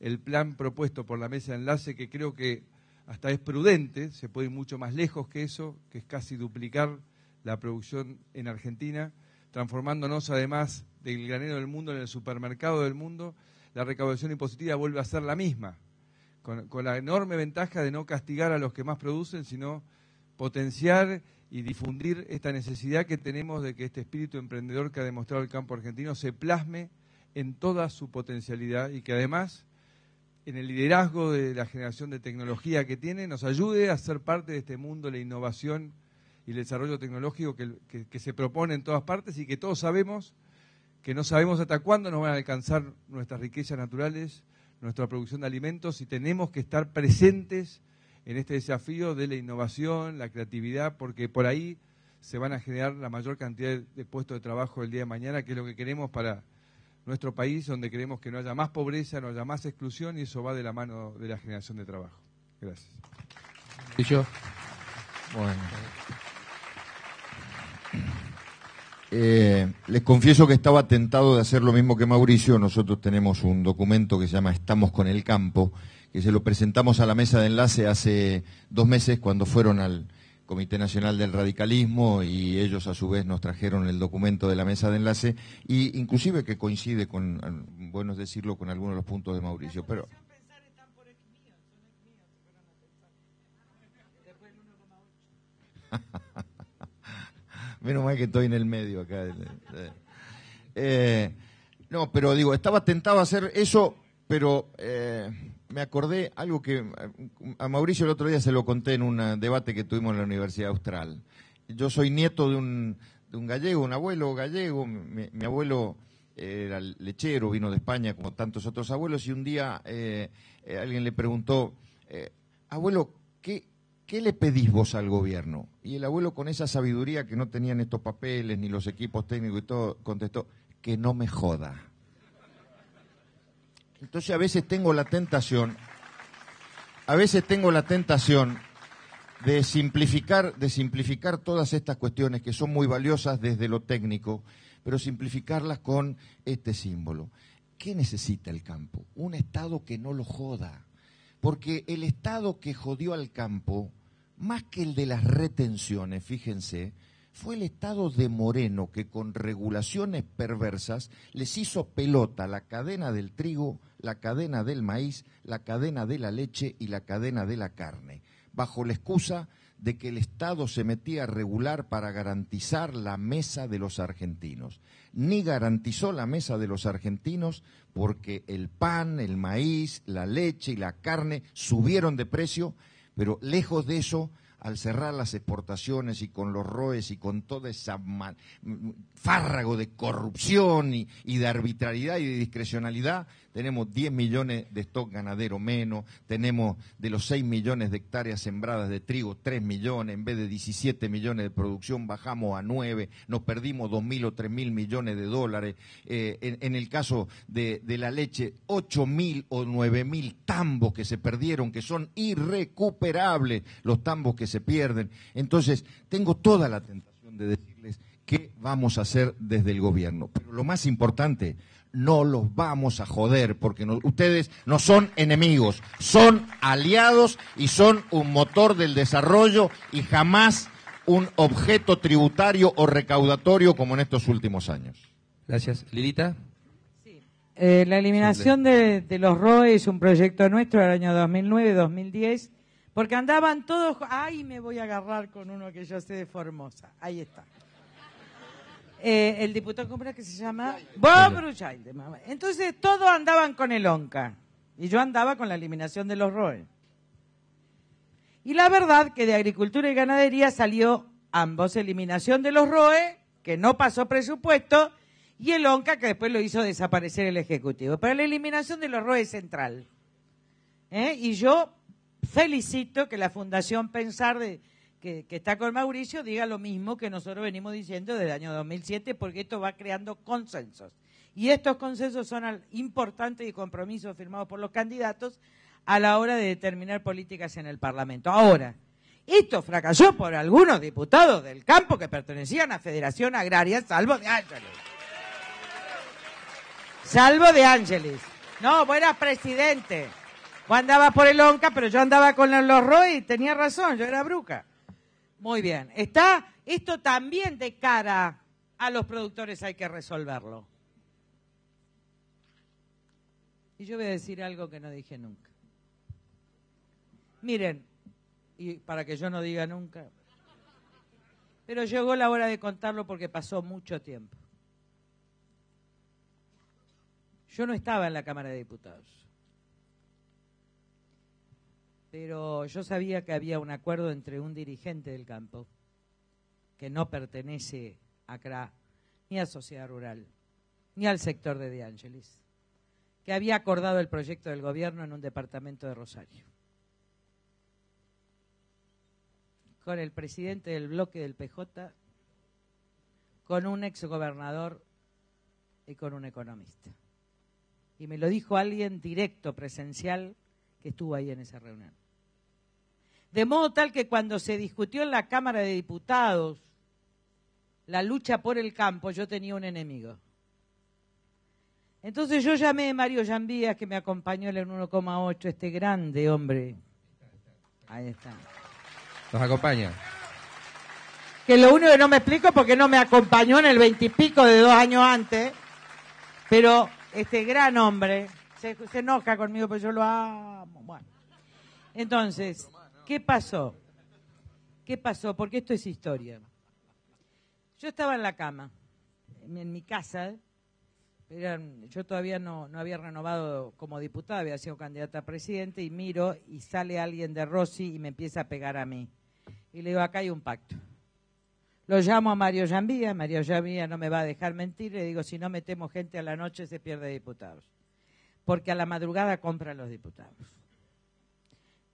el plan propuesto por la mesa de enlace, que creo que hasta es prudente, se puede ir mucho más lejos que eso, que es casi duplicar la producción en Argentina, transformándonos además del granero del mundo en el supermercado del mundo, la recaudación impositiva vuelve a ser la misma, con, con la enorme ventaja de no castigar a los que más producen, sino potenciar y difundir esta necesidad que tenemos de que este espíritu emprendedor que ha demostrado el campo argentino se plasme en toda su potencialidad y que además en el liderazgo de la generación de tecnología que tiene nos ayude a ser parte de este mundo, de la innovación y el desarrollo tecnológico que, que se propone en todas partes y que todos sabemos que no sabemos hasta cuándo nos van a alcanzar nuestras riquezas naturales, nuestra producción de alimentos y tenemos que estar presentes en este desafío de la innovación, la creatividad, porque por ahí se van a generar la mayor cantidad de puestos de trabajo el día de mañana, que es lo que queremos para nuestro país, donde queremos que no haya más pobreza, no haya más exclusión, y eso va de la mano de la generación de trabajo. Gracias. ¿Y yo? Bueno. Eh, les confieso que estaba tentado de hacer lo mismo que Mauricio. Nosotros tenemos un documento que se llama Estamos con el campo que se lo presentamos a la mesa de enlace hace dos meses cuando fueron al Comité Nacional del Radicalismo y ellos a su vez nos trajeron el documento de la mesa de enlace y inclusive que coincide con, bueno es decirlo, con algunos de los puntos de Mauricio, pero... Menos mal que estoy en el medio acá. Eh, no, pero digo, estaba tentado a hacer eso pero eh, me acordé algo que eh, a Mauricio el otro día se lo conté en un eh, debate que tuvimos en la Universidad Austral. Yo soy nieto de un, gallego, un abuelo gallego, mi, abuelo era lechero, vino de España como tantos otros abuelos, y un día alguien le preguntó, abuelo, ¿qué, ¿qué le pedís vos al gobierno? Y el abuelo con esa sabiduría que no tenían estos papeles, ni los equipos técnicos y todo, contestó, que no me joda. Entonces a veces tengo la tentación, a veces tengo la tentación de simplificar, de simplificar todas estas cuestiones que son muy valiosas desde lo técnico, pero simplificarlas con este símbolo. ¿Qué necesita el campo? Un Estado que no lo joda. Porque el Estado que jodió al campo, más que el de las retenciones, fíjense, fue el Estado de Moreno que con regulaciones perversas les hizo pelota la cadena del trigo, la cadena del maíz, la cadena de la leche y la cadena de la carne, bajo la excusa de que el Estado se metía a regular para garantizar la mesa de los argentinos. Ni garantizó la mesa de los argentinos porque el pan, el maíz, la leche y la carne subieron de precio, pero lejos de eso al cerrar las exportaciones y con los ROEs y con todo ese fárrago de corrupción y, y de arbitrariedad y de discrecionalidad, tenemos 10 millones de stock ganadero menos, tenemos de los 6 millones de hectáreas sembradas de trigo, 3 millones, en vez de 17 millones de producción bajamos a 9, nos perdimos 2 mil o 3 mil millones de dólares, eh, en, el caso de, la leche, 8 mil o 9 mil tambos que se perdieron, que son irrecuperables los tambos que se pierden. Entonces, tengo toda la tentación de decirles qué vamos a hacer desde el gobierno. Pero lo más importante, no los vamos a joder, porque ustedes no son enemigos, son aliados y son un motor del desarrollo y jamás un objeto tributario o recaudatorio como en estos últimos años. Gracias. Lilita. Sí. Eh, la eliminación de, de, los ROE es un proyecto nuestro del año 2009-2010, porque andaban todos, ay, me voy a agarrar con uno que yo sé de Formosa. Ahí está. Eh, el diputado, de que se llama? Bob Bruchilde, Entonces, todos andaban con el ONCA. Y yo andaba con la eliminación de los ROE. Y la verdad que de agricultura y ganadería salió ambos, eliminación de los ROE, que no pasó presupuesto, y el ONCA, que después lo hizo desaparecer el Ejecutivo. Pero la eliminación de los ROE es central. ¿Eh? Y yo felicito que la Fundación Pensar de, que, está con Mauricio diga lo mismo que nosotros venimos diciendo desde el año 2007, porque esto va creando consensos. Y estos consensos son importantes y compromisos firmados por los candidatos a la hora de determinar políticas en el Parlamento. Ahora, esto fracasó por algunos diputados del campo que pertenecían a Federación Agraria, salvo de Ángeles. Salvo de Ángeles. No, vos eras presidente. Vos andabas por el ONCA, pero yo andaba con los Roy, tenía razón, yo era bruca. Muy bien. Está esto también de cara a los productores hay que resolverlo. Y yo voy a decir algo que no dije nunca. Miren, y para que yo no diga nunca, pero llegó la hora de contarlo porque pasó mucho tiempo. Yo no estaba en la Cámara de Diputados pero yo sabía que había un acuerdo entre un dirigente del campo, que no pertenece a CRA, ni a Sociedad Rural, ni al sector de De Angelis, que había acordado el proyecto del gobierno en un departamento de Rosario. Con el presidente del bloque del PJ, con un exgobernador y con un economista. Y me lo dijo alguien directo, presencial, que estuvo ahí en esa reunión. De modo tal que cuando se discutió en la Cámara de Diputados la lucha por el campo, yo tenía un enemigo. Entonces yo llamé a Mario Llambías, que me acompañó en el 1,8, este grande hombre. Ahí está. Los acompaña? Que lo único que no me explico es porque no me acompañó en el veintipico de dos años antes, pero este gran hombre se, se enoja conmigo, pero pues yo lo amo. Bueno. Entonces, ¿Qué pasó? ¿Qué pasó? Porque esto es historia. Yo estaba en la cama, en mi casa. yo todavía no, había renovado como diputada, había sido candidata a presidente y miro y sale alguien de Rossi y me empieza a pegar a mí. Y le digo, acá hay un pacto. Lo llamo a Mario Yambía, Mario Yambía no me va a dejar mentir, le digo, si no metemos gente a la noche se pierde diputados, porque a la madrugada compran los diputados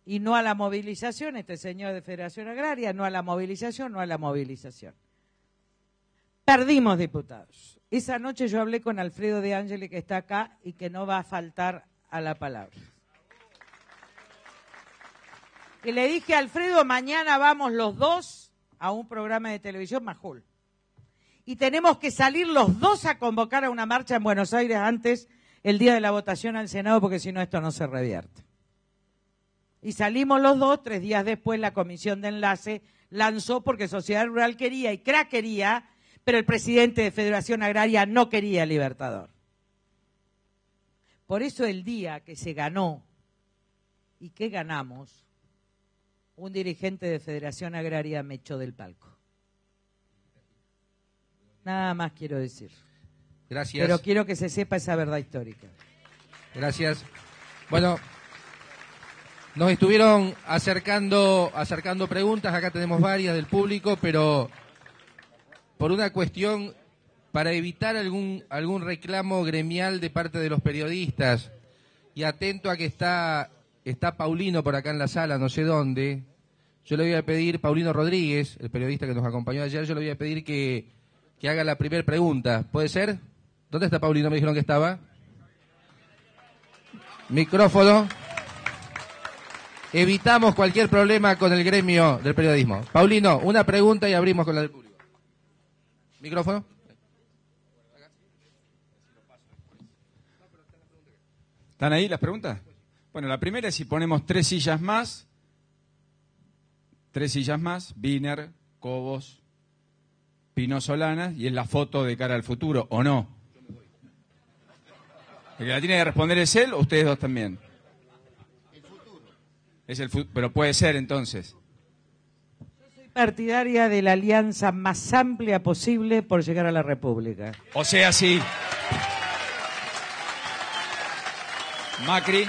y no a la movilización, este señor de Federación Agraria, no a la movilización, no a la movilización. Perdimos diputados. Esa noche yo hablé con Alfredo de Ángeles, que está acá y que no va a faltar a la palabra. Y le dije, a Alfredo, mañana vamos los dos a un programa de televisión, Majul. Y tenemos que salir los dos a convocar a una marcha en Buenos Aires antes el día de la votación al Senado, porque si no, esto no se revierte. Y salimos los dos, tres días después la comisión de enlace lanzó porque Sociedad Rural quería y CRA quería, pero el presidente de Federación Agraria no quería Libertador. Por eso el día que se ganó y que ganamos, un dirigente de Federación Agraria me echó del palco. Nada más quiero decir. Gracias. Pero quiero que se sepa esa verdad histórica. Gracias. Bueno. Nos estuvieron acercando, acercando preguntas, acá tenemos varias del público, pero por una cuestión, para evitar algún, algún reclamo gremial de parte de los periodistas, y atento a que está, está Paulino por acá en la sala, no sé dónde, yo le voy a pedir, Paulino Rodríguez, el periodista que nos acompañó ayer, yo le voy a pedir que, que haga la primera pregunta. ¿Puede ser? ¿Dónde está Paulino? Me dijeron que estaba. Micrófono evitamos cualquier problema con el gremio del periodismo. Paulino, una pregunta y abrimos con la del público. ¿Micrófono? ¿Están ahí las preguntas? Bueno, la primera es si ponemos tres sillas más, tres sillas más, Biner, Cobos, Pino Solanas, y es la foto de cara al futuro, ¿o no? El que la tiene que responder es él o ustedes dos también. Es el pero puede ser entonces. Yo soy partidaria de la alianza más amplia posible por llegar a la República. O sea, sí. Macri.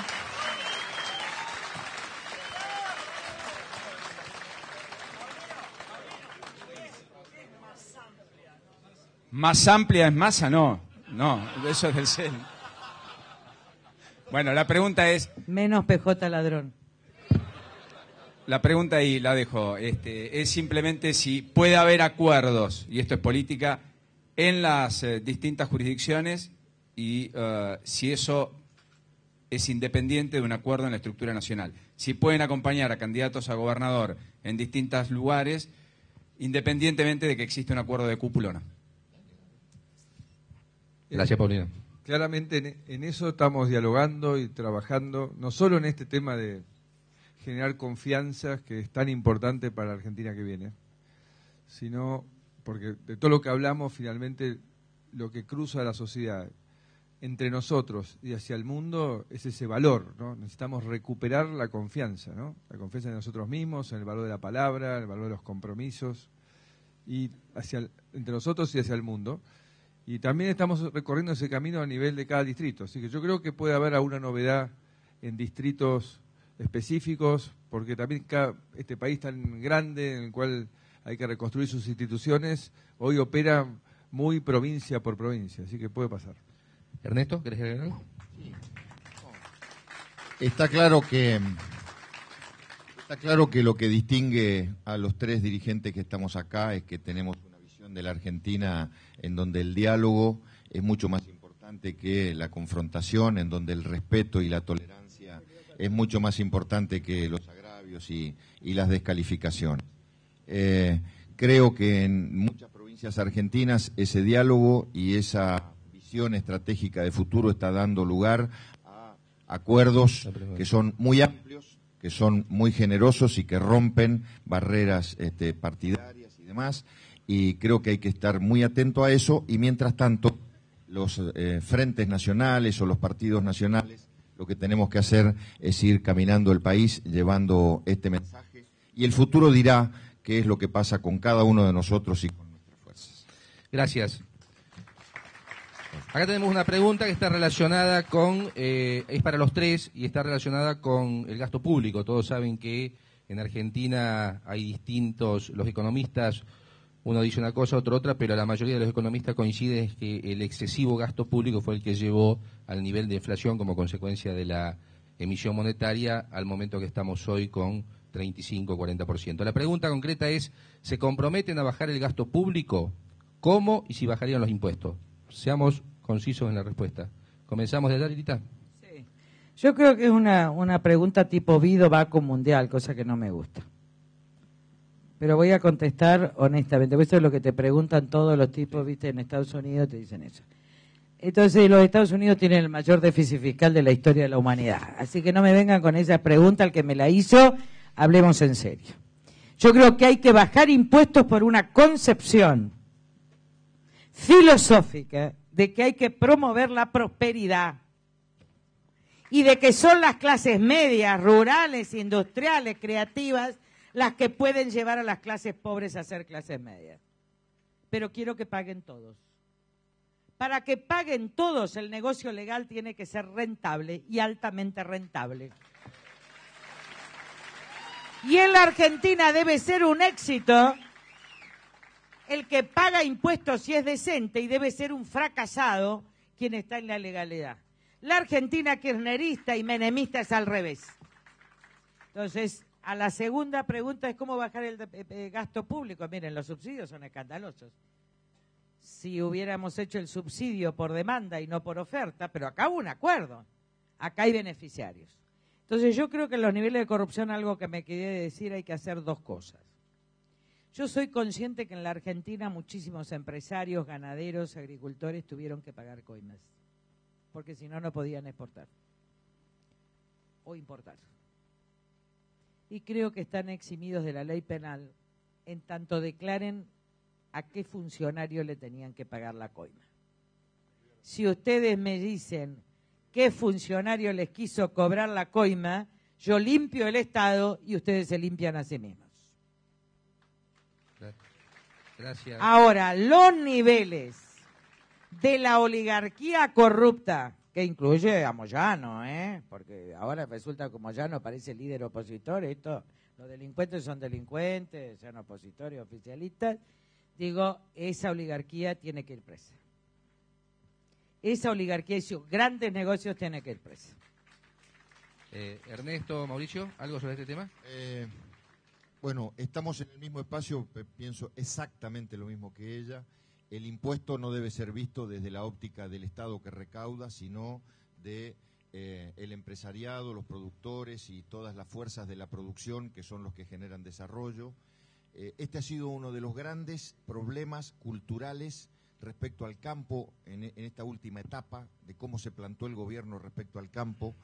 Más amplia es masa, no. No, eso es del CEN. Bueno, la pregunta es... Menos PJ ladrón la pregunta ahí la dejo. Este, es simplemente si puede haber acuerdos, y esto es política, en las eh, distintas jurisdicciones y eh, si eso es independiente de un acuerdo en la estructura nacional. Si pueden acompañar a candidatos a gobernador en distintos lugares, independientemente de que existe un acuerdo de cúpula o no. Gracias, Paulina Claramente en eso estamos dialogando y trabajando, no solo en este tema de generar confianzas que es tan importante para la Argentina que viene, sino porque de todo lo que hablamos finalmente lo que cruza la sociedad entre nosotros y hacia el mundo es ese valor, ¿no? Necesitamos recuperar la confianza, ¿no? La confianza en nosotros mismos, en el valor de la palabra, en el valor de los compromisos y hacia entre nosotros y hacia el mundo. Y también estamos recorriendo ese camino a nivel de cada distrito, así que yo creo que puede haber alguna novedad en distritos específicos, porque también este país tan grande en el cual hay que reconstruir sus instituciones, hoy opera muy provincia por provincia, así que puede pasar. Ernesto, ¿querés agregar algo? Está claro que está claro que lo que distingue a los tres dirigentes que estamos acá es que tenemos una visión de la Argentina en donde el diálogo es mucho más importante que la confrontación, en donde el respeto y la tolerancia es mucho más importante que los agravios y, las descalificaciones. Eh, creo que en muchas provincias argentinas ese diálogo y esa visión estratégica de futuro está dando lugar a acuerdos que son muy amplios, que son muy generosos y que rompen barreras este, partidarias y demás. Y creo que hay que estar muy atento a eso y mientras tanto los eh, frentes nacionales o los partidos nacionales, lo que tenemos que hacer es ir caminando el país llevando este mensaje y el futuro dirá qué es lo que pasa con cada uno de nosotros y con nuestras fuerzas. Gracias. Acá tenemos una pregunta que está relacionada con, eh, es para los tres y está relacionada con el gasto público. Todos saben que en Argentina hay distintos, los economistas uno dice una cosa, otra otra, pero la mayoría de los economistas coinciden en que el excesivo gasto público fue el que llevó al nivel de inflación como consecuencia de la emisión monetaria al momento que estamos hoy con 35-40%. La pregunta concreta es, ¿se comprometen a bajar el gasto público? ¿Cómo y si bajarían los impuestos? Seamos concisos en la respuesta. Comenzamos de allá, Sí. Yo creo que es una, pregunta tipo Vido Mundial, cosa que no me gusta. Pero voy a contestar honestamente, porque eso es lo que te preguntan todos los tipos, viste, en Estados Unidos te dicen eso. Entonces, los Estados Unidos tienen el mayor déficit fiscal de la historia de la humanidad. Así que no me vengan con esa pregunta, al que me la hizo, hablemos en serio. Yo creo que hay que bajar impuestos por una concepción filosófica de que hay que promover la prosperidad y de que son las clases medias, rurales, industriales, creativas, las que pueden llevar a las clases pobres a ser clases medias. Pero quiero que paguen todos. Para que paguen todos, el negocio legal tiene que ser rentable y altamente rentable. Y en la Argentina debe ser un éxito el que paga impuestos si es decente y debe ser un fracasado quien está en la legalidad. La Argentina kirchnerista y menemista es al revés. Entonces, a la segunda pregunta es cómo bajar el, eh, eh, gasto público. Miren, los subsidios son escandalosos. Si hubiéramos hecho el subsidio por demanda y no por oferta, pero acá hubo un acuerdo, acá hay beneficiarios. Entonces yo creo que en los niveles de corrupción algo que me quería decir hay que hacer dos cosas. Yo soy consciente que en la Argentina muchísimos empresarios, ganaderos, agricultores tuvieron que pagar coimas, porque si no, no podían exportar o importar y creo que están eximidos de la ley penal en tanto declaren a qué funcionario le tenían que pagar la coima. Si ustedes me dicen qué funcionario les quiso cobrar la coima, yo limpio el Estado y ustedes se limpian a sí mismos. Gracias. Ahora, los niveles de la oligarquía corrupta que incluye a Moyano, ¿eh? porque ahora resulta que Moyano parece líder opositor, esto, los delincuentes son delincuentes, sean opositores, oficialistas, digo, esa oligarquía tiene que ir presa. Esa oligarquía y sus grandes negocios tiene que ir presa. Eh, Ernesto, Mauricio, ¿algo sobre este tema? Eh, bueno, estamos en el mismo espacio, eh, pienso exactamente lo mismo que ella el impuesto no debe ser visto desde la óptica del Estado que recauda, sino de eh, empresariado, los productores y todas las fuerzas de la producción que son los que generan desarrollo. Eh, este ha sido uno de los grandes problemas culturales respecto al campo en esta última etapa, de cómo se plantó el gobierno respecto al campo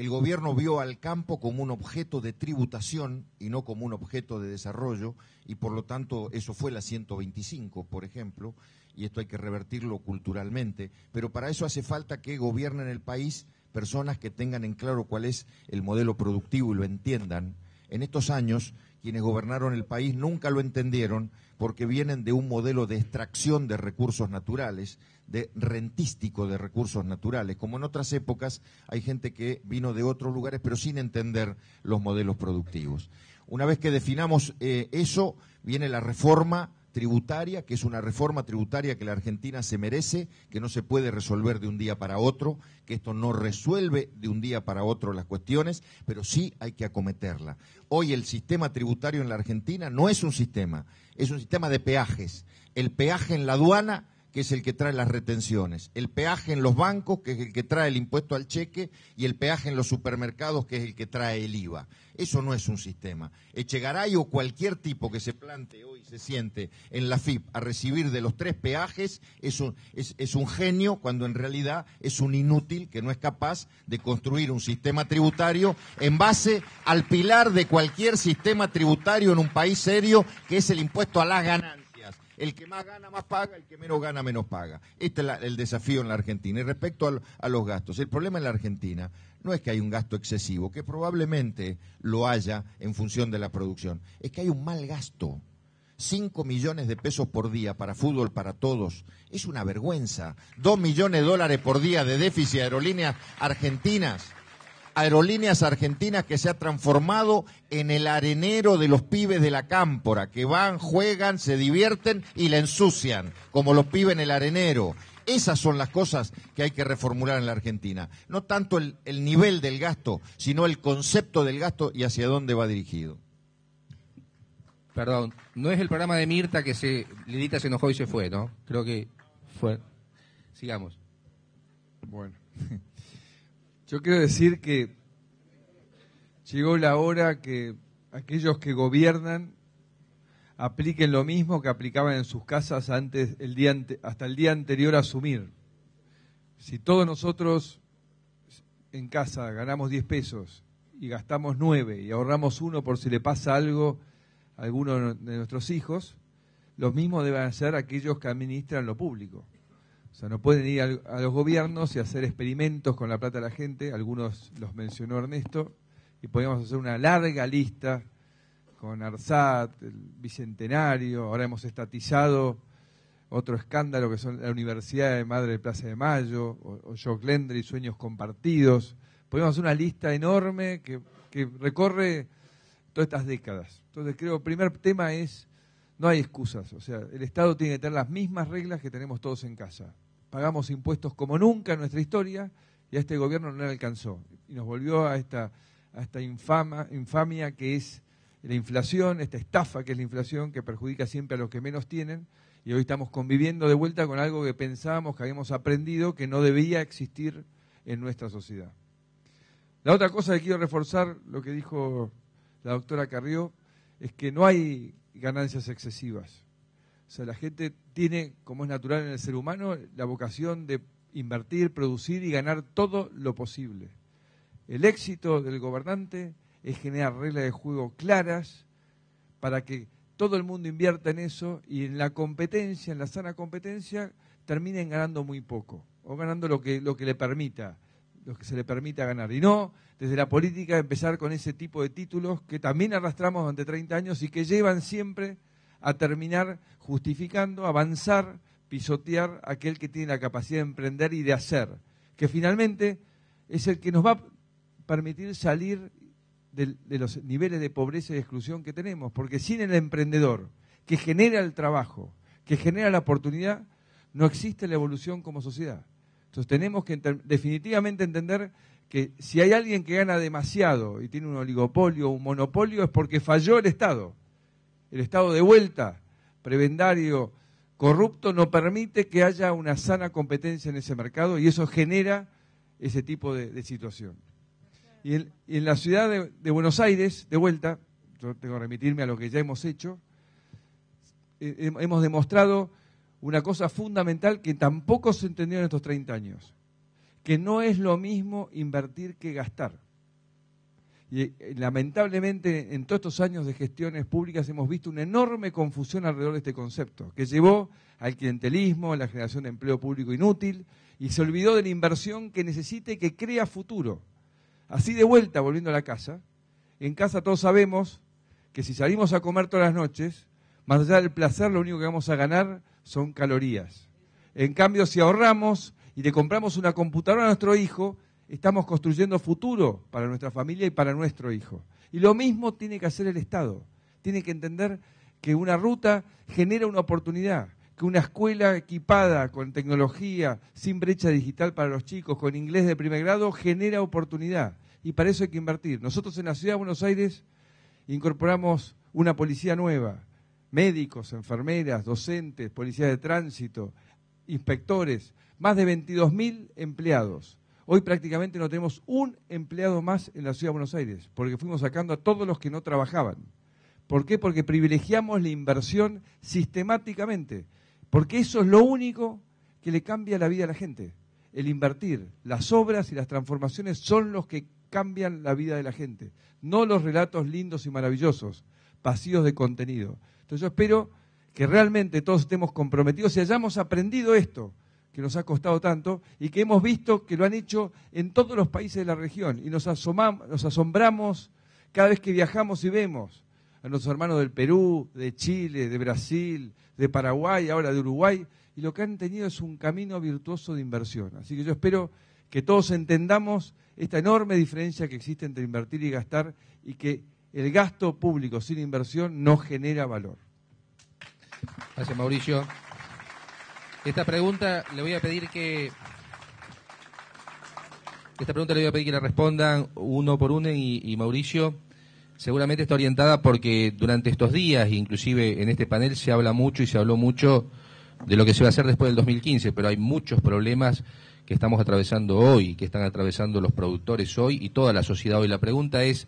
el gobierno vio al campo como un objeto de tributación y no como un objeto de desarrollo, y por lo tanto eso fue la 125, por ejemplo, y esto hay que revertirlo culturalmente, pero para eso hace falta que gobiernen el país personas que tengan en claro cuál es el modelo productivo y lo entiendan. En estos años, quienes gobernaron el país nunca lo entendieron porque vienen de un modelo de extracción de recursos naturales, de rentístico de recursos naturales. Como en otras épocas, hay gente que vino de otros lugares, pero sin entender los modelos productivos. Una vez que definamos eh, eso, viene la reforma tributaria, que es una reforma tributaria que la Argentina se merece, que no se puede resolver de un día para otro, que esto no resuelve de un día para otro las cuestiones, pero sí hay que acometerla. Hoy el sistema tributario en la Argentina no es un sistema, es un sistema de peajes. El peaje en la aduana que es el que trae las retenciones, el peaje en los bancos, que es el que trae el impuesto al cheque, y el peaje en los supermercados, que es el que trae el IVA. Eso no es un sistema. Echegaray o cualquier tipo que se plante hoy, se siente en la FIP a recibir de los tres peajes, es un, es un genio cuando en realidad es un inútil que no es capaz de construir un sistema tributario en base al pilar de cualquier sistema tributario en un país serio, que es el impuesto a las ganancias el que más gana, más paga, el que menos gana, menos paga. Este es el desafío en la Argentina. Y respecto a, los gastos, el problema en la Argentina no es que hay un gasto excesivo, que probablemente lo haya en función de la producción, es que hay un mal gasto. 5 millones de pesos por día para fútbol para todos. Es una vergüenza. 2 millones de dólares por día de déficit de aerolíneas argentinas. Aerolíneas Argentinas que se ha transformado en el arenero de los pibes de la cámpora, que van, juegan, se divierten y la ensucian, como los pibes en el arenero. Esas son las cosas que hay que reformular en la Argentina. No tanto el, nivel del gasto, sino el concepto del gasto y hacia dónde va dirigido. Perdón, no es el programa de Mirta que se Lidita se enojó y se fue, ¿no? Creo que fue. Sigamos. Bueno. Yo quiero decir que llegó la hora que aquellos que gobiernan apliquen lo mismo que aplicaban en sus casas antes, el día hasta el día anterior a asumir. Si todos nosotros en casa ganamos 10 pesos y gastamos 9 y ahorramos uno por si le pasa algo a alguno de nuestros hijos, los mismos deben hacer aquellos que administran lo público. O sea, no pueden ir a los gobiernos y hacer experimentos con la plata de la gente, algunos los mencionó Ernesto, y podríamos hacer una larga lista con ARSAT, el Bicentenario, ahora hemos estatizado otro escándalo que son la Universidad de Madre de Plaza de Mayo, o, Jock Lendry, Sueños Compartidos. Podemos hacer una lista enorme que, que recorre todas estas décadas. Entonces creo que el primer tema es no hay excusas, o sea, el Estado tiene que tener las mismas reglas que tenemos todos en casa. Pagamos impuestos como nunca en nuestra historia y a este gobierno no le alcanzó. Y nos volvió a esta, infama, infamia que es la inflación, esta estafa que es la inflación que perjudica siempre a los que menos tienen y hoy estamos conviviendo de vuelta con algo que pensábamos que habíamos aprendido que no debía existir en nuestra sociedad. La otra cosa que quiero reforzar, lo que dijo la doctora Carrió, es que no hay ganancias excesivas. O sea, la gente tiene, como es natural en el ser humano, la vocación de invertir, producir y ganar todo lo posible. El éxito del gobernante es generar reglas de juego claras para que todo el mundo invierta en eso y en la competencia, en la sana competencia, terminen ganando muy poco o ganando lo que, lo que le permita los que se le permita ganar. Y no desde la política empezar con ese tipo de títulos que también arrastramos durante 30 años y que llevan siempre a terminar justificando, avanzar, pisotear a aquel que tiene la capacidad de emprender y de hacer, que finalmente es el que nos va a permitir salir de, de los niveles de pobreza y exclusión que tenemos, porque sin el emprendedor que genera el trabajo, que genera la oportunidad, no existe la evolución como sociedad. Entonces tenemos que definitivamente entender que si hay alguien que gana demasiado y tiene un oligopolio, un monopolio, es porque falló el Estado. El Estado de vuelta, prebendario, corrupto, no permite que haya una sana competencia en ese mercado y eso genera ese tipo de, situación. Y en, la ciudad de, Buenos Aires, de vuelta, yo tengo que remitirme a lo que ya hemos hecho, eh, hemos demostrado una cosa fundamental que tampoco se entendió en estos 30 años, que no es lo mismo invertir que gastar. Y eh, lamentablemente en todos estos años de gestiones públicas hemos visto una enorme confusión alrededor de este concepto, que llevó al clientelismo, a la generación de empleo público inútil, y se olvidó de la inversión que necesite que crea futuro. Así de vuelta, volviendo a la casa, en casa todos sabemos que si salimos a comer todas las noches, más allá del placer, lo único que vamos a ganar son calorías. En cambio, si ahorramos y le compramos una computadora a nuestro hijo, estamos construyendo futuro para nuestra familia y para nuestro hijo. Y lo mismo tiene que hacer el Estado. Tiene que entender que una ruta genera una oportunidad, que una escuela equipada con tecnología, sin brecha digital para los chicos, con inglés de primer grado, genera oportunidad. Y para eso hay que invertir. Nosotros en la Ciudad de Buenos Aires incorporamos una policía nueva, médicos, enfermeras, docentes, policías de tránsito, inspectores, más de 22.000 empleados. Hoy prácticamente no tenemos un empleado más en la Ciudad de Buenos Aires, porque fuimos sacando a todos los que no trabajaban. ¿Por qué? Porque privilegiamos la inversión sistemáticamente, porque eso es lo único que le cambia la vida a la gente. El invertir, las obras y las transformaciones son los que cambian la vida de la gente, no los relatos lindos y maravillosos, vacíos de contenido. Entonces yo espero que realmente todos estemos comprometidos y hayamos aprendido esto que nos ha costado tanto y que hemos visto que lo han hecho en todos los países de la región y nos, nos asombramos cada vez que viajamos y vemos a nuestros hermanos del Perú, de Chile, de Brasil, de Paraguay, ahora de Uruguay, y lo que han tenido es un camino virtuoso de inversión. Así que yo espero que todos entendamos esta enorme diferencia que existe entre invertir y gastar y que el gasto público sin inversión no genera valor. Gracias, Mauricio. Esta pregunta le voy a pedir que esta pregunta le voy a pedir que la respondan uno por uno y, y, Mauricio seguramente está orientada porque durante estos días, inclusive en este panel, se habla mucho y se habló mucho de lo que se va a hacer después del 2015, pero hay muchos problemas que estamos atravesando hoy, que están atravesando los productores hoy y toda la sociedad hoy. La pregunta es,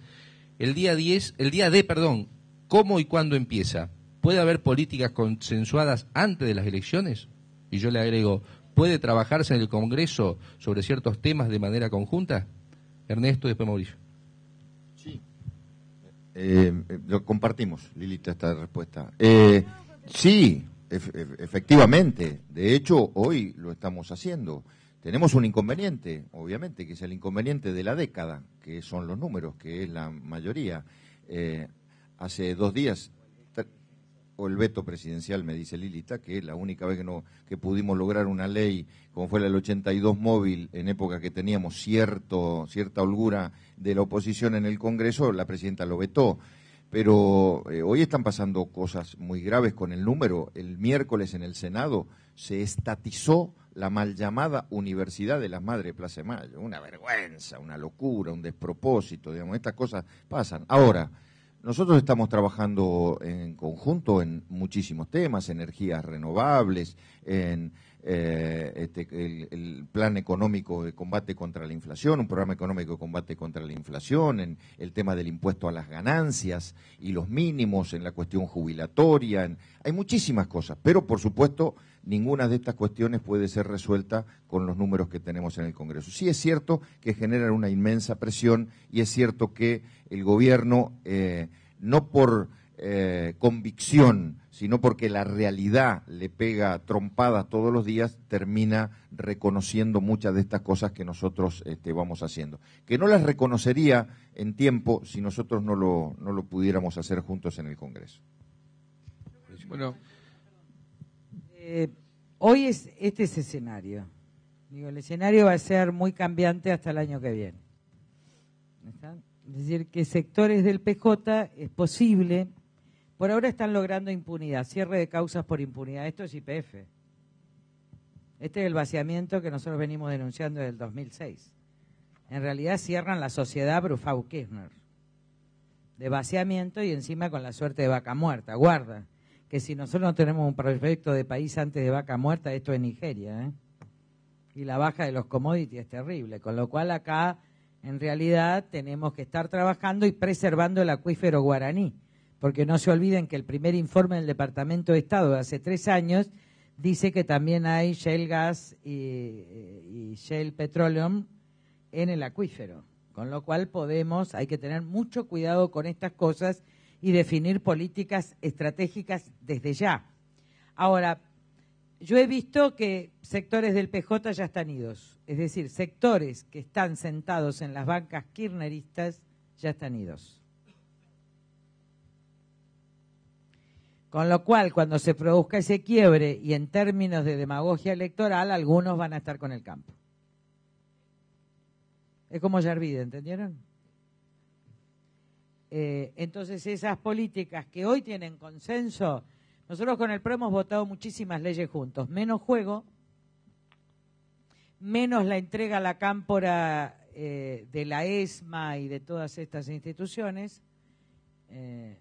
el día 10, el día D, perdón, ¿cómo y cuándo empieza? ¿Puede haber políticas consensuadas antes de las elecciones? Y yo le agrego, ¿puede trabajarse en el Congreso sobre ciertos temas de manera conjunta? Ernesto después Mauricio. Sí. Eh, eh, lo compartimos, Lilita, esta respuesta. Eh, sí, efectivamente. De hecho, hoy lo estamos haciendo. Tenemos un inconveniente, obviamente, que es el inconveniente de la década, que son los números, que es la mayoría. Eh, hace dos días, o el veto presidencial, me dice Lilita, que la única vez que, no, que pudimos lograr una ley, como fue la del 82 móvil, en época que teníamos cierto, cierta holgura de la oposición en el Congreso, la presidenta lo vetó pero eh, hoy están pasando cosas muy graves con el número. El miércoles en el Senado se estatizó la mal llamada Universidad de las Madres de Plaza de Mayo. Una vergüenza, una locura, un despropósito, digamos, estas cosas pasan. Ahora, nosotros estamos trabajando en conjunto en muchísimos temas, energías renovables, en eh, este, el, plan económico de combate contra la inflación, un programa económico de combate contra la inflación, en el tema del impuesto a las ganancias y los mínimos, en la cuestión jubilatoria, hay muchísimas cosas, pero por supuesto ninguna de estas cuestiones puede ser resuelta con los números que tenemos en el Congreso. Sí es cierto que generan una inmensa presión y es cierto que el gobierno, eh, no por eh, convicción, sino porque la realidad le pega trompada todos los días, termina reconociendo muchas de estas cosas que nosotros este, vamos haciendo. Que no las reconocería en tiempo si nosotros no lo, no lo pudiéramos hacer juntos en el Congreso. Bueno, eh, hoy es este es escenario. Digo, el escenario va a ser muy cambiante hasta el año que viene. Es decir, que sectores del PJ es posible. Por ahora están logrando impunidad, cierre de causas por impunidad. Esto es IPF. Este es el vaciamiento que nosotros venimos denunciando desde el 2006. En realidad cierran la sociedad Brufau Kirchner de vaciamiento y encima con la suerte de vaca muerta. Guarda que si nosotros no tenemos un proyecto de país antes de vaca muerta, esto es Nigeria. ¿eh? Y la baja de los commodities es terrible, con lo cual acá en realidad tenemos que estar trabajando y preservando el acuífero guaraní, porque no se olviden que el primer informe del Departamento de Estado de hace tres años dice que también hay shell gas y, y shell petroleum en el acuífero, con lo cual podemos, hay que tener mucho cuidado con estas cosas y definir políticas estratégicas desde ya. Ahora, yo he visto que sectores del PJ ya están idos, es decir, sectores que están sentados en las bancas kirchneristas ya están idos. Con lo cual, cuando se produzca ese quiebre y en términos de demagogia electoral, algunos van a estar con el campo. Es como Yarvide, ¿entendieron? Eh, entonces, esas políticas que hoy tienen consenso, nosotros con el PRO hemos votado muchísimas leyes juntos, menos juego, menos la entrega a la cámpora eh, de la ESMA y de todas estas instituciones, eh,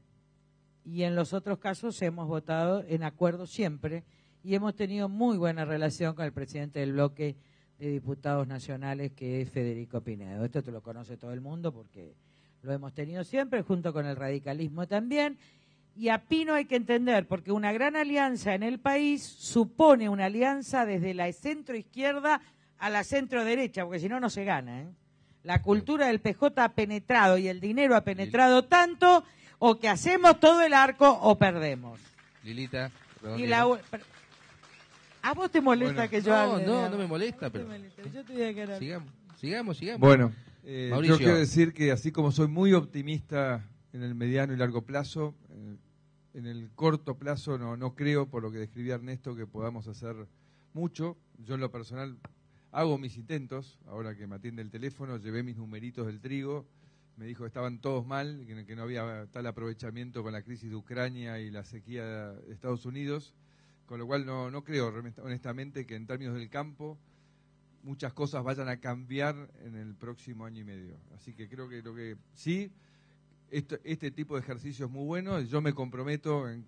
y en los otros casos hemos votado en acuerdo siempre y hemos tenido muy buena relación con el presidente del bloque de diputados nacionales, que es Federico Pinedo. Esto te lo conoce todo el mundo porque lo hemos tenido siempre, junto con el radicalismo también. Y a Pino hay que entender, porque una gran alianza en el país supone una alianza desde la centro izquierda a la centro derecha, porque si no, no se gana. ¿eh? La cultura del PJ ha penetrado y el dinero ha penetrado tanto, o que hacemos todo el arco o perdemos. Lilita, y ¿A vos te molesta que yo no, hable? No, no, me molesta, pero. sigamos, sigamos, sigamos. Bueno. Eh, yo quiero decir que así como soy muy optimista en el mediano y largo plazo, eh, en el corto plazo no, creo, por lo que describía Ernesto, que podamos hacer mucho. Yo en lo personal hago mis intentos, ahora que me atiende el teléfono, llevé mis numeritos del trigo, me dijo que estaban todos mal, que no había tal aprovechamiento con la crisis de Ucrania y la sequía de Estados Unidos, con lo cual no creo honestamente que en términos del campo muchas cosas vayan a cambiar en el próximo año y medio. Así que creo que lo que sí, este tipo de ejercicio es muy bueno. Yo me comprometo, en,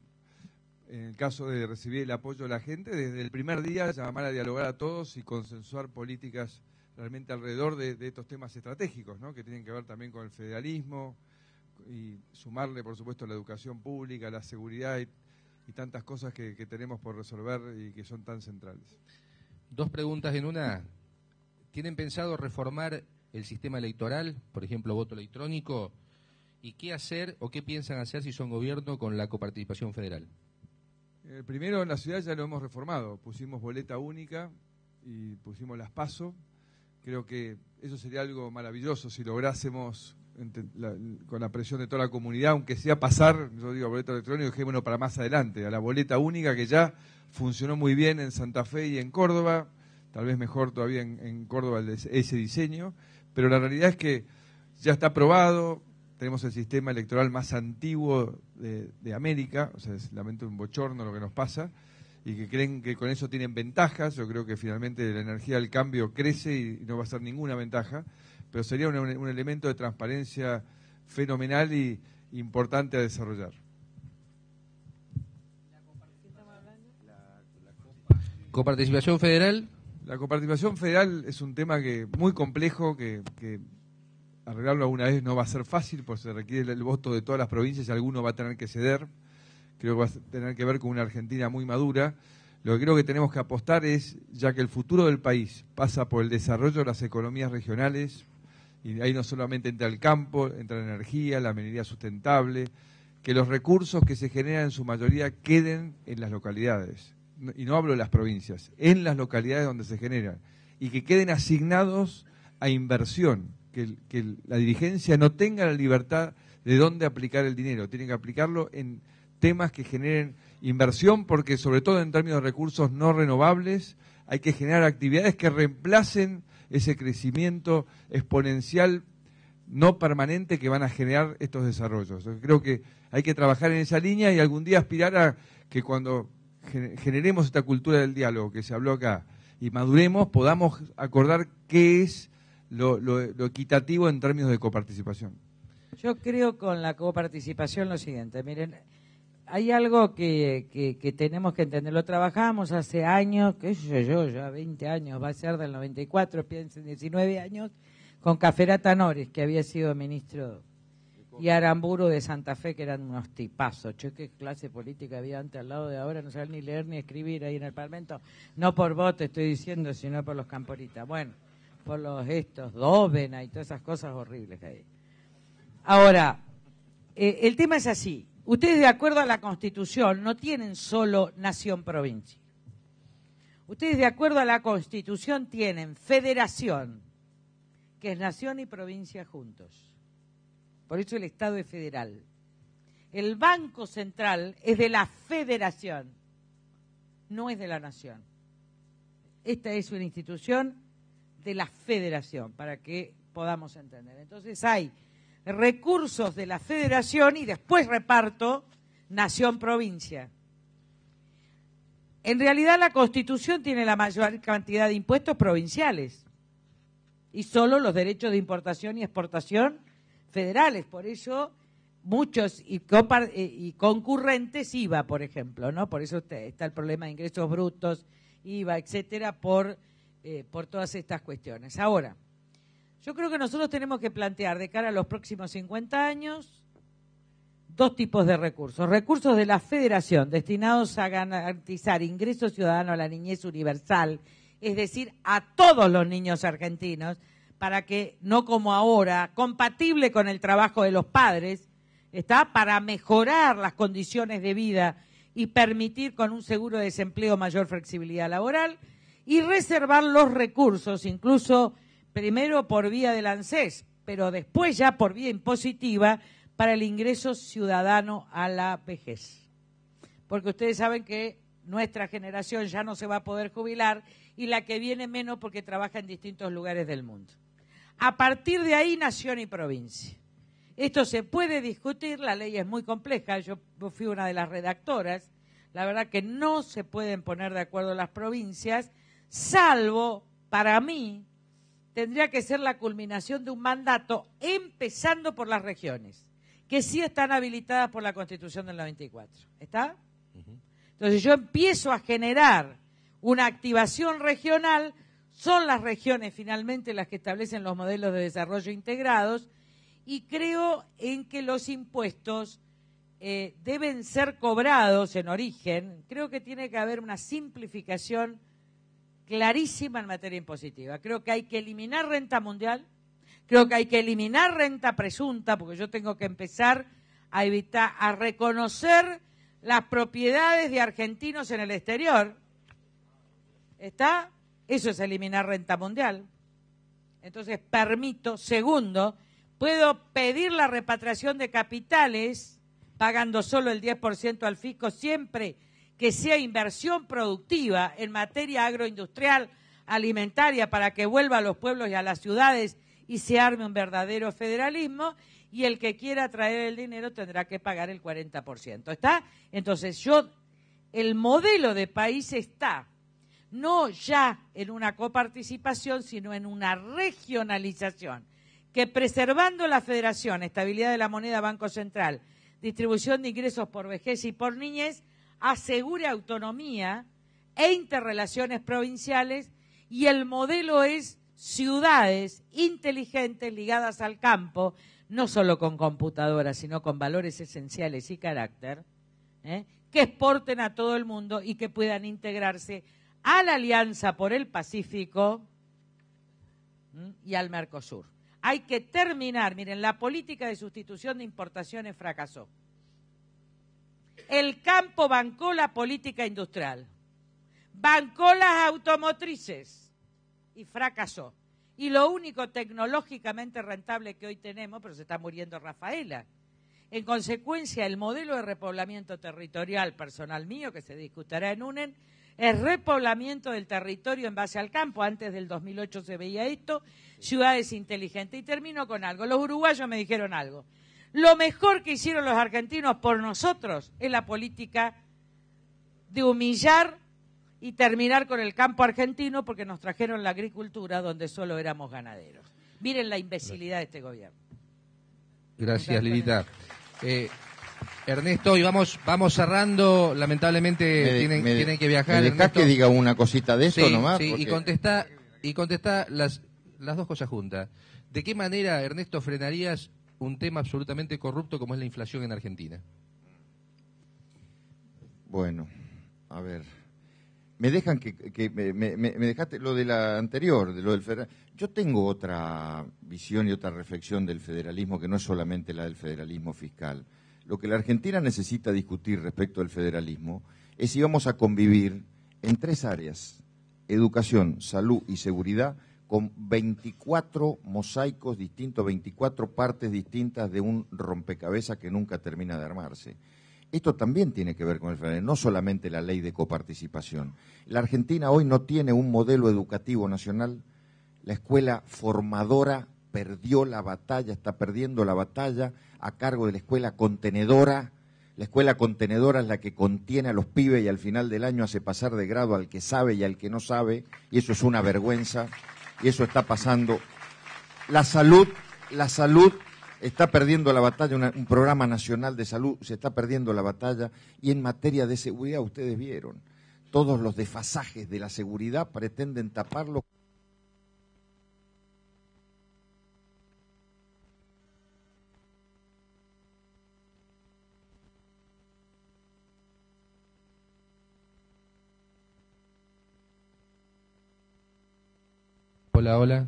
el caso de recibir el apoyo de la gente, desde el primer día llamar a dialogar a todos y consensuar políticas realmente alrededor de, estos temas estratégicos, ¿no? que tienen que ver también con el federalismo y sumarle, por supuesto, la educación pública, la seguridad y, tantas cosas que tenemos por resolver y que son tan centrales. Dos preguntas en una. ¿Tienen pensado reformar el sistema electoral, por ejemplo, voto electrónico? ¿Y qué hacer o qué piensan hacer si son gobierno con la coparticipación federal? Eh, primero, en la ciudad ya lo hemos reformado. Pusimos boleta única y pusimos las PASO. Creo que eso sería algo maravilloso si lográsemos con la presión de toda la comunidad, aunque sea pasar, yo digo electrónica, electrónico, bueno, para más adelante, a la boleta única que ya funcionó muy bien en Santa Fe y en Córdoba, tal vez mejor todavía en, Córdoba ese diseño, pero la realidad es que ya está aprobado, tenemos el sistema electoral más antiguo de, América, o sea, es, lamento un bochorno lo que nos pasa, y que creen que con eso tienen ventajas, yo creo que finalmente la energía del cambio crece y no va a ser ninguna ventaja, pero sería un, elemento de transparencia fenomenal y importante a desarrollar. Coparticipación federal, la coparticipación federal es un tema que muy complejo, que, arreglarlo alguna vez no va a ser fácil, porque se requiere el voto de todas las provincias y alguno va a tener que ceder. Creo que va a tener que ver con una Argentina muy madura. Lo que creo que tenemos que apostar es, ya que el futuro del país pasa por el desarrollo de las economías regionales, y ahí no solamente entra el campo, entra la energía, la minería sustentable, que los recursos que se generan en su mayoría queden en las localidades y no hablo de las provincias, en las localidades donde se generan, y que queden asignados a inversión, que, la dirigencia no tenga la libertad de dónde aplicar el dinero, tiene que aplicarlo en temas que generen inversión, porque sobre todo en términos de recursos no renovables, hay que generar actividades que reemplacen ese crecimiento exponencial no permanente que van a generar estos desarrollos. Creo que hay que trabajar en esa línea y algún día aspirar a que cuando generemos esta cultura del diálogo que se habló acá y maduremos, podamos acordar qué es lo, lo, equitativo en términos de coparticipación. Yo creo con la coparticipación lo siguiente, miren, hay algo que, tenemos que entender. Lo trabajamos hace años, qué sé yo, ya 20 años, va a ser del 94, piensen 19 años, con Caferata Nores, que había sido ministro y Aramburu de Santa Fe, que eran unos tipazos. Che, qué clase política había antes al lado de ahora, no saben ni leer ni escribir ahí en el Parlamento. No por voto, estoy diciendo, sino por los camporitas. Bueno, por los estos, Dóvena y todas esas cosas horribles que Ahora, eh, el tema es así. Ustedes, de acuerdo a la Constitución, no tienen solo nación-provincia. Ustedes, de acuerdo a la Constitución, tienen federación, que es nación y provincia juntos por eso el Estado es federal. El Banco Central es de la federación, no es de la nación. Esta es una institución de la federación, para que podamos entender. Entonces hay recursos de la federación y después reparto nación-provincia. En realidad la Constitución tiene la mayor cantidad de impuestos provinciales y solo los derechos de importación y exportación federales. Por eso muchos eh, y, concurrentes IVA, por ejemplo, ¿no? Por eso está el problema de ingresos brutos, IVA, etcétera, por, eh, por todas estas cuestiones. Ahora, yo creo que nosotros tenemos que plantear de cara a los próximos 50 años dos tipos de recursos. Recursos de la federación destinados a garantizar ingreso ciudadano a la niñez universal, es decir, a todos los niños argentinos, para que, no como ahora, compatible con el trabajo de los padres, está para mejorar las condiciones de vida y permitir con un seguro de desempleo mayor flexibilidad laboral y reservar los recursos, incluso primero por vía del ANSES, pero después ya por vía impositiva, para el ingreso ciudadano a la vejez. Porque ustedes saben que nuestra generación ya no se va a poder jubilar y la que viene menos porque trabaja en distintos lugares del mundo. A partir de ahí, nación y provincia. Esto se puede discutir, la ley es muy compleja, yo fui una de las redactoras, la verdad que no se pueden poner de acuerdo las provincias, salvo, para mí, tendría que ser la culminación de un mandato empezando por las regiones, que sí están habilitadas por la Constitución del 94. ¿Está? Entonces yo empiezo a generar una activación regional son las regiones finalmente las que establecen los modelos de desarrollo integrados y creo en que los impuestos eh, deben ser cobrados en origen. Creo que tiene que haber una simplificación clarísima en materia impositiva. Creo que hay que eliminar renta mundial, creo que hay que eliminar renta presunta, porque yo tengo que empezar a evitar, a reconocer las propiedades de argentinos en el exterior. ¿Está? Eso es eliminar renta mundial. Entonces, permito, segundo, puedo pedir la repatriación de capitales pagando solo el 10% al fisco siempre que sea inversión productiva en materia agroindustrial, alimentaria, para que vuelva a los pueblos y a las ciudades y se arme un verdadero federalismo y el que quiera traer el dinero tendrá que pagar el 40%. ¿Está? Entonces yo, el modelo de país está no ya en una coparticipación, sino en una regionalización, que preservando la federación, estabilidad de la moneda Banco Central, distribución de ingresos por vejez y por niñez, asegure autonomía e interrelaciones provinciales y el modelo es ciudades inteligentes ligadas al campo, no solo con computadoras, sino con valores esenciales y carácter, ¿eh? que exporten a todo el mundo y que puedan integrarse a la Alianza por el Pacífico y al Mercosur. Hay que terminar, miren, la política de sustitución de importaciones fracasó. El campo bancó la política industrial, bancó las automotrices y fracasó. Y lo único tecnológicamente rentable que hoy tenemos, pero se está muriendo Rafaela, en consecuencia, el modelo de repoblamiento territorial personal mío, que se discutirá en UNEN, el repoblamiento del territorio en base al campo, antes del 2008 se veía esto, ciudades inteligentes. Y termino con algo, los uruguayos me dijeron algo, lo mejor que hicieron los argentinos por nosotros es la política de humillar y terminar con el campo argentino porque nos trajeron la agricultura donde solo éramos ganaderos. Miren la imbecilidad de este gobierno. Gracias, Ernesto, y vamos, vamos cerrando, lamentablemente tienen, que viajar. Me que diga una cosita de esto nomás? Sí, y contesta, y contesta las, dos cosas juntas. ¿De qué manera, Ernesto, frenarías un tema absolutamente corrupto como es la inflación en Argentina? Bueno, a ver. Me dejan que, me, dejaste lo de la anterior, de lo del federal. Yo tengo otra visión y otra reflexión del federalismo que no es solamente la del federalismo fiscal. Lo que la Argentina necesita discutir respecto al federalismo es si vamos a convivir en tres áreas, educación, salud y seguridad, con 24 mosaicos distintos, 24 partes distintas de un rompecabezas que nunca termina de armarse. Esto también tiene que ver con el federalismo, no solamente la ley de coparticipación. La Argentina hoy no tiene un modelo educativo nacional. La escuela formadora perdió la batalla, está perdiendo la batalla a cargo de la escuela contenedora. La escuela contenedora es la que contiene a los pibes y al final del año hace pasar de grado al que sabe y al que no sabe, y eso es una vergüenza, y eso está pasando. La salud, la salud está perdiendo la batalla, un programa nacional de salud se está perdiendo la batalla, y en materia de seguridad ustedes vieron, todos los desfasajes de la seguridad pretenden taparlo. Hola, hola.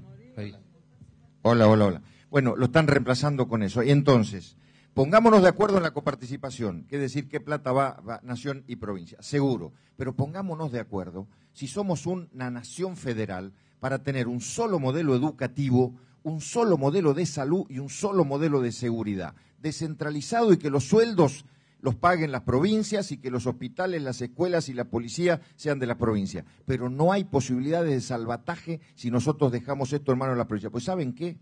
Hola, hola, hola. Bueno, lo están reemplazando con eso. Y entonces, pongámonos de acuerdo en la coparticipación, que decir qué plata va, va nación y provincia, seguro. Pero pongámonos de acuerdo si somos una nación federal para tener un solo modelo educativo, un solo modelo de salud y un solo modelo de seguridad, descentralizado y que los sueldos los paguen las provincias y que los hospitales, las escuelas y la policía sean de la provincia. Pero no hay posibilidades de salvataje si nosotros dejamos esto en manos de la provincia. Pues ¿saben qué?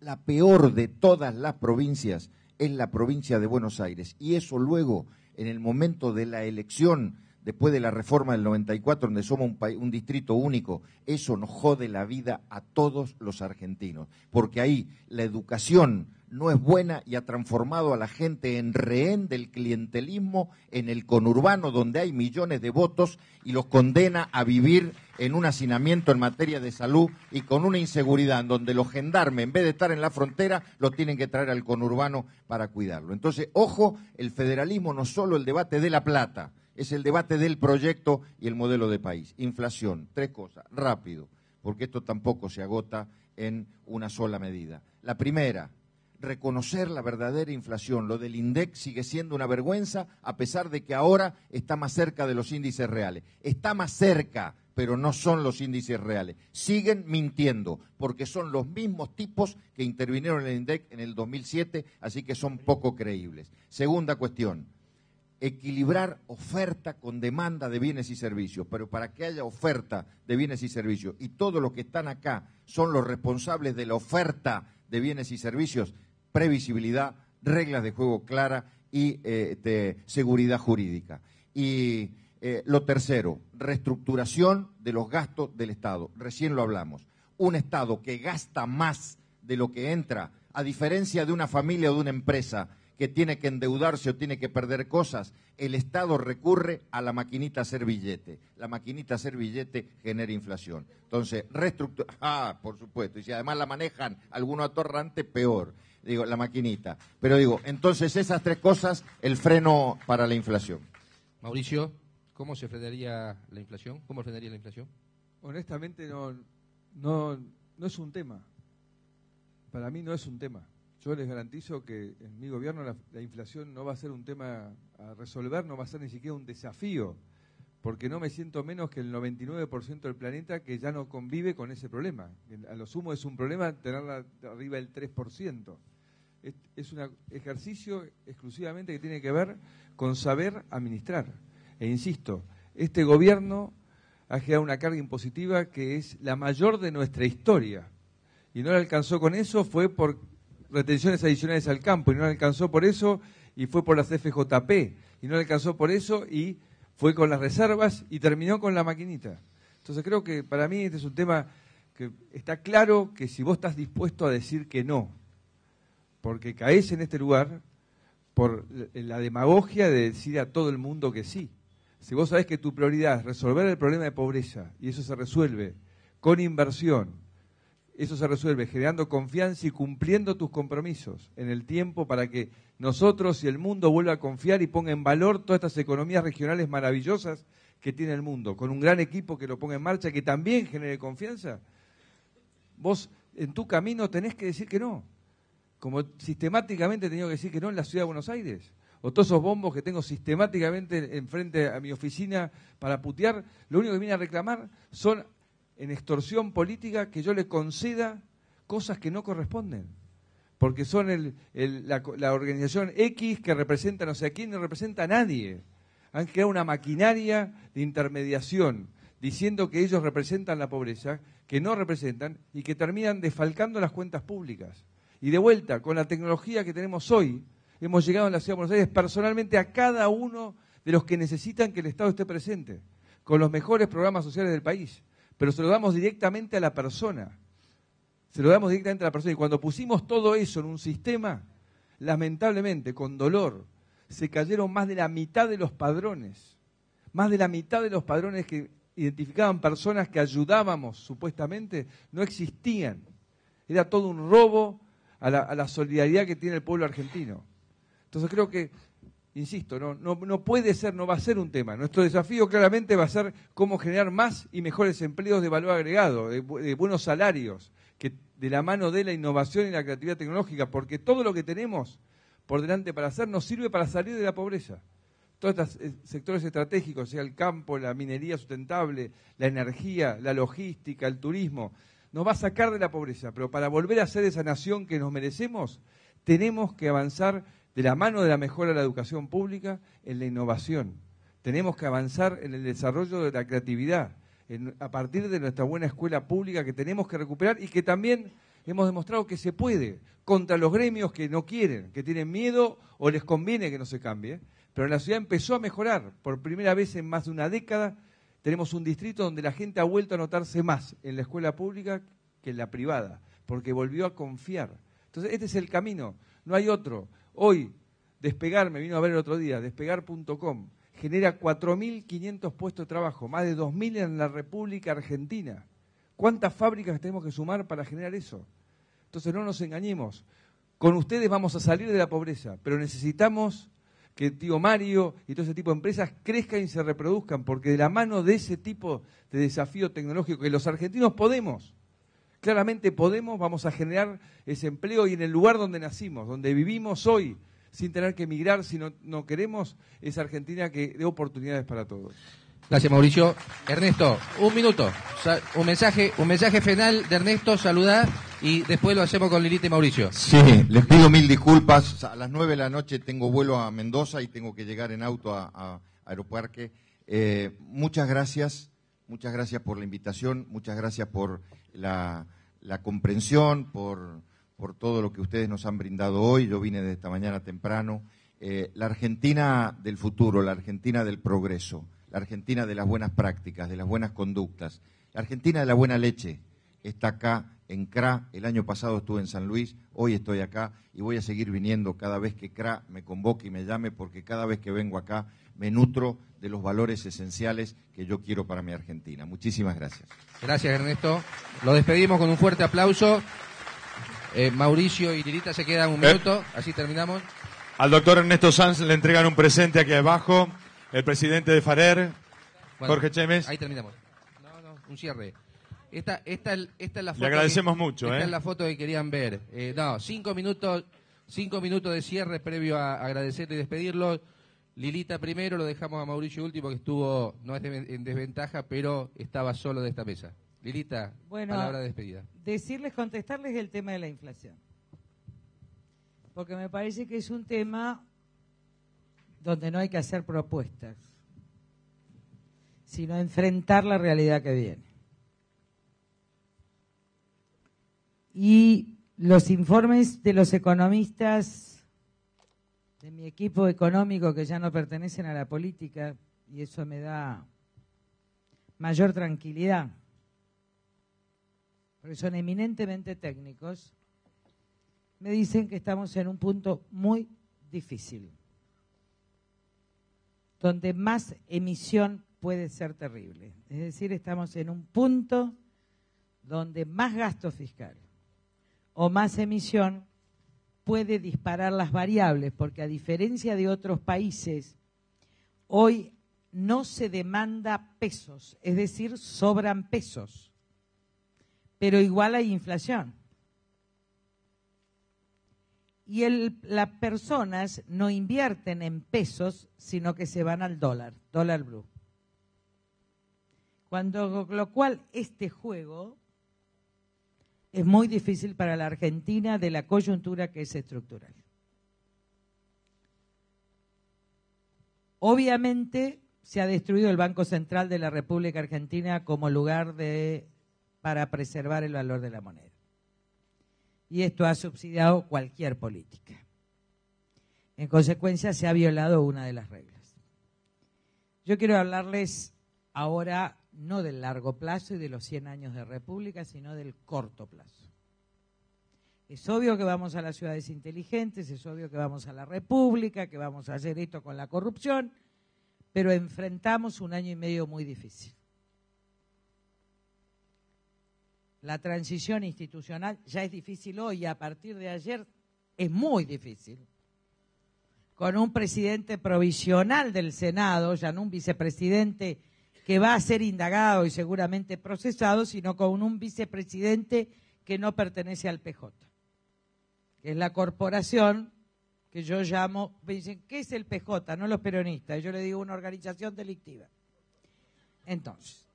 La peor de todas las provincias es la provincia de Buenos Aires. Y eso luego, en el momento de la elección, después de la reforma del 94, donde somos un, un, distrito único, eso nos jode la vida a todos los argentinos, porque ahí la educación no es buena y ha transformado a la gente en rehén del clientelismo en el conurbano donde hay millones de votos y los condena a vivir en un hacinamiento en materia de salud y con una inseguridad en donde los gendarmes, en vez de estar en la frontera, lo tienen que traer al conurbano para cuidarlo. Entonces, ojo, el federalismo no es solo el debate de la plata, es el debate del proyecto y el modelo de país. Inflación, tres cosas, rápido, porque esto tampoco se agota en una sola medida. La primera, reconocer la verdadera inflación. Lo del INDEC sigue siendo una vergüenza, a pesar de que ahora está más cerca de los índices reales. Está más cerca, pero no son los índices reales. Siguen mintiendo, porque son los mismos tipos que intervinieron en el INDEC en el 2007, así que son poco creíbles. Segunda cuestión, equilibrar oferta con demanda de bienes y servicios, pero para que haya oferta de bienes y servicios y todos los que están acá son los responsables de la oferta de bienes y servicios, previsibilidad, reglas de juego claras y eh, seguridad jurídica. Y eh, lo tercero, reestructuración de los gastos del Estado. Recién lo hablamos. Un Estado que gasta más de lo que entra, a diferencia de una familia o de una empresa que tiene que endeudarse o tiene que perder cosas, el Estado recurre a la maquinita hacer billete. La maquinita hacer billete genera inflación. Entonces, reestructura. Ah, por supuesto. Y si además la manejan algunos atorrantes, peor digo, la maquinita. Pero digo, entonces esas tres cosas, el freno para la inflación. Mauricio, ¿cómo se frenaría la inflación? ¿Cómo frenaría la inflación? Honestamente no, no, no es un tema. Para mí no es un tema. Yo les garantizo que en mi gobierno la, la inflación no va a ser un tema a resolver, no va a ser ni siquiera un desafío porque no me siento menos que el 99% del planeta que ya no convive con ese problema. A lo sumo es un problema tenerla arriba del 3%. Es, es un ejercicio exclusivamente que tiene que ver con saber administrar. E insisto, este gobierno ha generado una carga impositiva que es la mayor de nuestra historia. Y no la alcanzó con eso, fue por retenciones adicionales al campo, y no la alcanzó por eso, y fue por las FJP, y no la alcanzó por eso, y fue con las reservas y terminó con la maquinita. Entonces creo que para mí este es un tema que está claro que si vos estás dispuesto a decir que no, porque caes en este lugar por la demagogia de decir a todo el mundo que sí. Si vos sabés que tu prioridad es resolver el problema de pobreza y eso se resuelve con inversión, eso se resuelve generando confianza y cumpliendo tus compromisos en el tiempo para que nosotros y el mundo vuelva a confiar y ponga en valor todas estas economías regionales maravillosas que tiene el mundo, con un gran equipo que lo ponga en marcha, que también genere confianza. Vos en tu camino tenés que decir que no, como sistemáticamente he tenido que decir que no en la ciudad de Buenos Aires o todos esos bombos que tengo sistemáticamente enfrente a mi oficina para putear, lo único que viene a reclamar son en extorsión política que yo le conceda cosas que no corresponden. Porque son la, organización X que representa no sé a quién, no representa a nadie. Han creado una maquinaria de intermediación diciendo que ellos representan la pobreza, que no representan y que terminan desfalcando las cuentas públicas. Y de vuelta, con la tecnología que tenemos hoy, hemos llegado en la Ciudad de Buenos Aires personalmente a cada uno de los que necesitan que el Estado esté presente, con los mejores programas sociales del país pero se lo damos directamente a la persona. Se lo damos directamente a la persona. Y cuando pusimos todo eso en un sistema, lamentablemente, con dolor, se cayeron más de la mitad de los padrones. Más de la mitad de los padrones que identificaban personas que ayudábamos supuestamente, no existían. Era todo un robo a la, solidaridad que tiene el pueblo argentino. Entonces creo que insisto, no, no, puede ser, no va a ser un tema. Nuestro desafío claramente va a ser cómo generar más y mejores empleos de valor agregado, de, buenos salarios, que de la mano de la innovación y la creatividad tecnológica, porque todo lo que tenemos por delante para hacer nos sirve para salir de la pobreza. Todos estos eh, sectores estratégicos, sea el campo, la minería sustentable, la energía, la logística, el turismo, nos va a sacar de la pobreza, pero para volver a ser esa nación que nos merecemos, tenemos que avanzar de la mano de la mejora de la educación pública, en la innovación. Tenemos que avanzar en el desarrollo de la creatividad, a partir de nuestra buena escuela pública que tenemos que recuperar y que también hemos demostrado que se puede, contra los gremios que no quieren, que tienen miedo o les conviene que no se cambie. Pero la ciudad empezó a mejorar. Por primera vez en más de una década tenemos un distrito donde la gente ha vuelto a notarse más en la escuela pública que en la privada, porque volvió a confiar. Entonces, este es el camino, no hay otro. Hoy, Despegar, me vino a ver el otro día, despegar.com, genera 4.500 puestos de trabajo, más de 2.000 en la República Argentina. ¿Cuántas fábricas tenemos que sumar para generar eso? Entonces no nos engañemos. Con ustedes vamos a salir de la pobreza, pero necesitamos que tío Mario y todo ese tipo de empresas crezcan y se reproduzcan, porque de la mano de ese tipo de desafío tecnológico que los argentinos podemos, claramente podemos, vamos a generar ese empleo y en el lugar donde nacimos, donde vivimos hoy, sin tener que emigrar si no, queremos, esa Argentina que dé oportunidades para todos. Gracias Mauricio. Ernesto, un minuto. Un mensaje, un mensaje final de Ernesto, saludar, y después lo hacemos con Lilita y Mauricio. Sí, les pido mil disculpas. A las nueve de la noche tengo vuelo a Mendoza y tengo que llegar en auto a, Aeropuerto. Eh, muchas gracias. Muchas gracias por la invitación, muchas gracias por la, comprensión, por, por, todo lo que ustedes nos han brindado hoy. Yo vine desde esta mañana temprano. Eh, la Argentina del futuro, la Argentina del progreso, la Argentina de las buenas prácticas, de las buenas conductas, la Argentina de la buena leche está acá en CRA, el año pasado estuve en San Luis, hoy estoy acá y voy a seguir viniendo cada vez que CRA me convoque y me llame, porque cada vez que vengo acá me nutro de los valores esenciales que yo quiero para mi Argentina. Muchísimas gracias. Gracias, Ernesto. Lo despedimos con un fuerte aplauso. Eh, Mauricio y Lirita se quedan un eh. minuto, así terminamos. Al doctor Ernesto Sanz le entregan un presente aquí abajo, el presidente de Farer, Jorge Chemes. Ahí terminamos. un cierre. Esta, esta, es la foto. que, ¿eh? es la foto que querían ver. Eh, no, cinco minutos, cinco minutos de cierre previo a agradecerle y despedirlo. Lilita primero, lo dejamos a Mauricio último, que estuvo, no es en desventaja, pero estaba solo de esta mesa. Lilita, palabra de despedida. Decirles, contestarles el tema de la inflación. Porque me parece que es un tema donde no hay que hacer propuestas, sino enfrentar la realidad que viene. y los informes de los economistas de mi equipo económico que ya no pertenecen a la política y eso me da mayor tranquilidad, porque son eminentemente técnicos, me dicen que estamos en un punto muy difícil, donde más emisión puede ser terrible. Es decir, estamos en un punto donde más gasto fiscal, o más emisión puede disparar las variables, porque a diferencia de otros países, hoy no se demanda pesos, es decir, sobran pesos, pero igual hay inflación. Y las personas no invierten en pesos, sino que se van al dólar, dólar blue. Cuando, lo cual este juego es muy difícil para la Argentina de la coyuntura que es estructural. Obviamente se ha destruido el Banco Central de la República Argentina como lugar de, para preservar el valor de la moneda. Y esto ha subsidiado cualquier política. En consecuencia, se ha violado una de las reglas. Yo quiero hablarles ahora no del largo plazo y de los 100 años de república, sino del corto plazo. Es obvio que vamos a las ciudades inteligentes, es obvio que vamos a la república, que vamos a hacer esto con la corrupción, pero enfrentamos un año y medio muy difícil. La transición institucional ya es difícil hoy y a partir de ayer es muy difícil. Con un presidente provisional del Senado, ya no un vicepresidente que va a ser indagado y seguramente procesado, sino con un vicepresidente que no pertenece al PJ, que es la corporación que yo llamo, me dicen, ¿qué es el PJ? No los peronistas, yo le digo una organización delictiva. Entonces,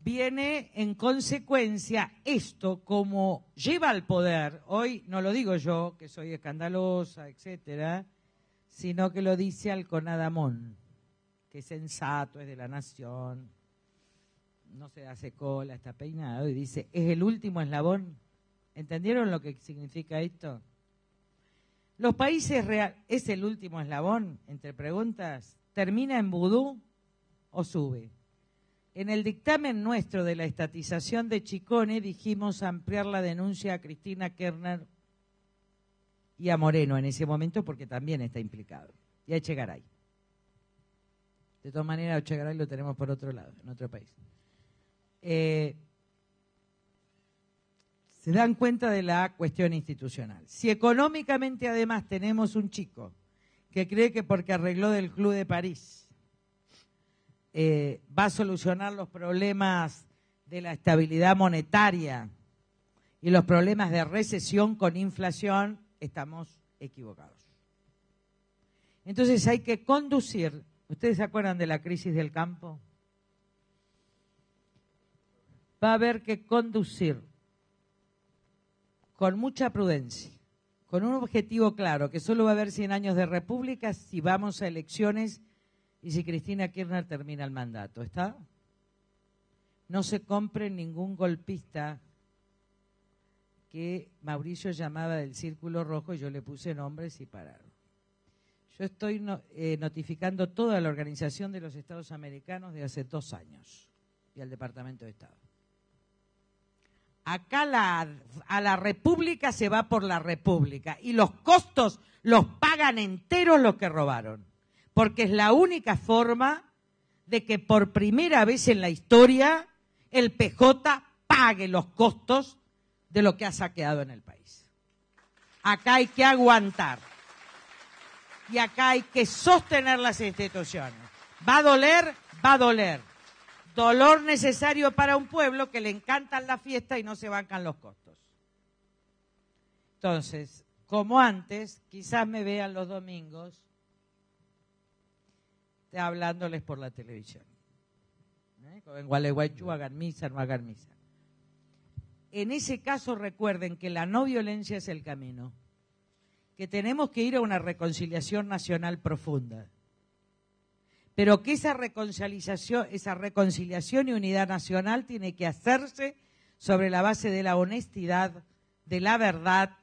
viene en consecuencia esto como lleva al poder, hoy no lo digo yo, que soy escandalosa, etcétera, sino que lo dice Alconadamón que es sensato, es de la nación, no se hace cola, está peinado y dice, es el último eslabón. ¿Entendieron lo que significa esto? Los países real es el último eslabón, entre preguntas, termina en vudú o sube. En el dictamen nuestro de la estatización de Chicone dijimos ampliar la denuncia a Cristina Kerner y a Moreno en ese momento porque también está implicado. Y a ahí. De todas maneras, Ochegaray lo tenemos por otro lado, en otro país. Eh, se dan cuenta de la cuestión institucional. Si económicamente además tenemos un chico que cree que porque arregló del Club de París eh, va a solucionar los problemas de la estabilidad monetaria y los problemas de recesión con inflación, estamos equivocados. Entonces hay que conducir ¿Ustedes se acuerdan de la crisis del campo? Va a haber que conducir con mucha prudencia, con un objetivo claro, que solo va a haber 100 años de república si vamos a elecciones y si Cristina Kirchner termina el mandato. ¿Está? No se compre ningún golpista que Mauricio llamaba del Círculo Rojo y yo le puse nombres y pararon. Yo estoy eh, notificando toda la Organización de los Estados Americanos de hace dos años y al Departamento de Estado. Acá a la República se va por la República y los costos los pagan enteros los que robaron, porque es la única forma de que por primera vez en la historia el PJ pague los costos de lo que ha saqueado en el país. Acá hay que aguantar y acá hay que sostener las instituciones. Va a doler, va a doler. Dolor necesario para un pueblo que le encantan la fiesta y no se bancan los costos. Entonces, como antes, quizás me vean los domingos hablándoles por la televisión. ¿Eh? hagan misa, no hagan misa. En ese caso recuerden que la no violencia es el camino que tenemos que ir a una reconciliación nacional profunda, pero que esa reconciliación, esa reconciliación y unidad nacional tiene que hacerse sobre la base de la honestidad, de la verdad,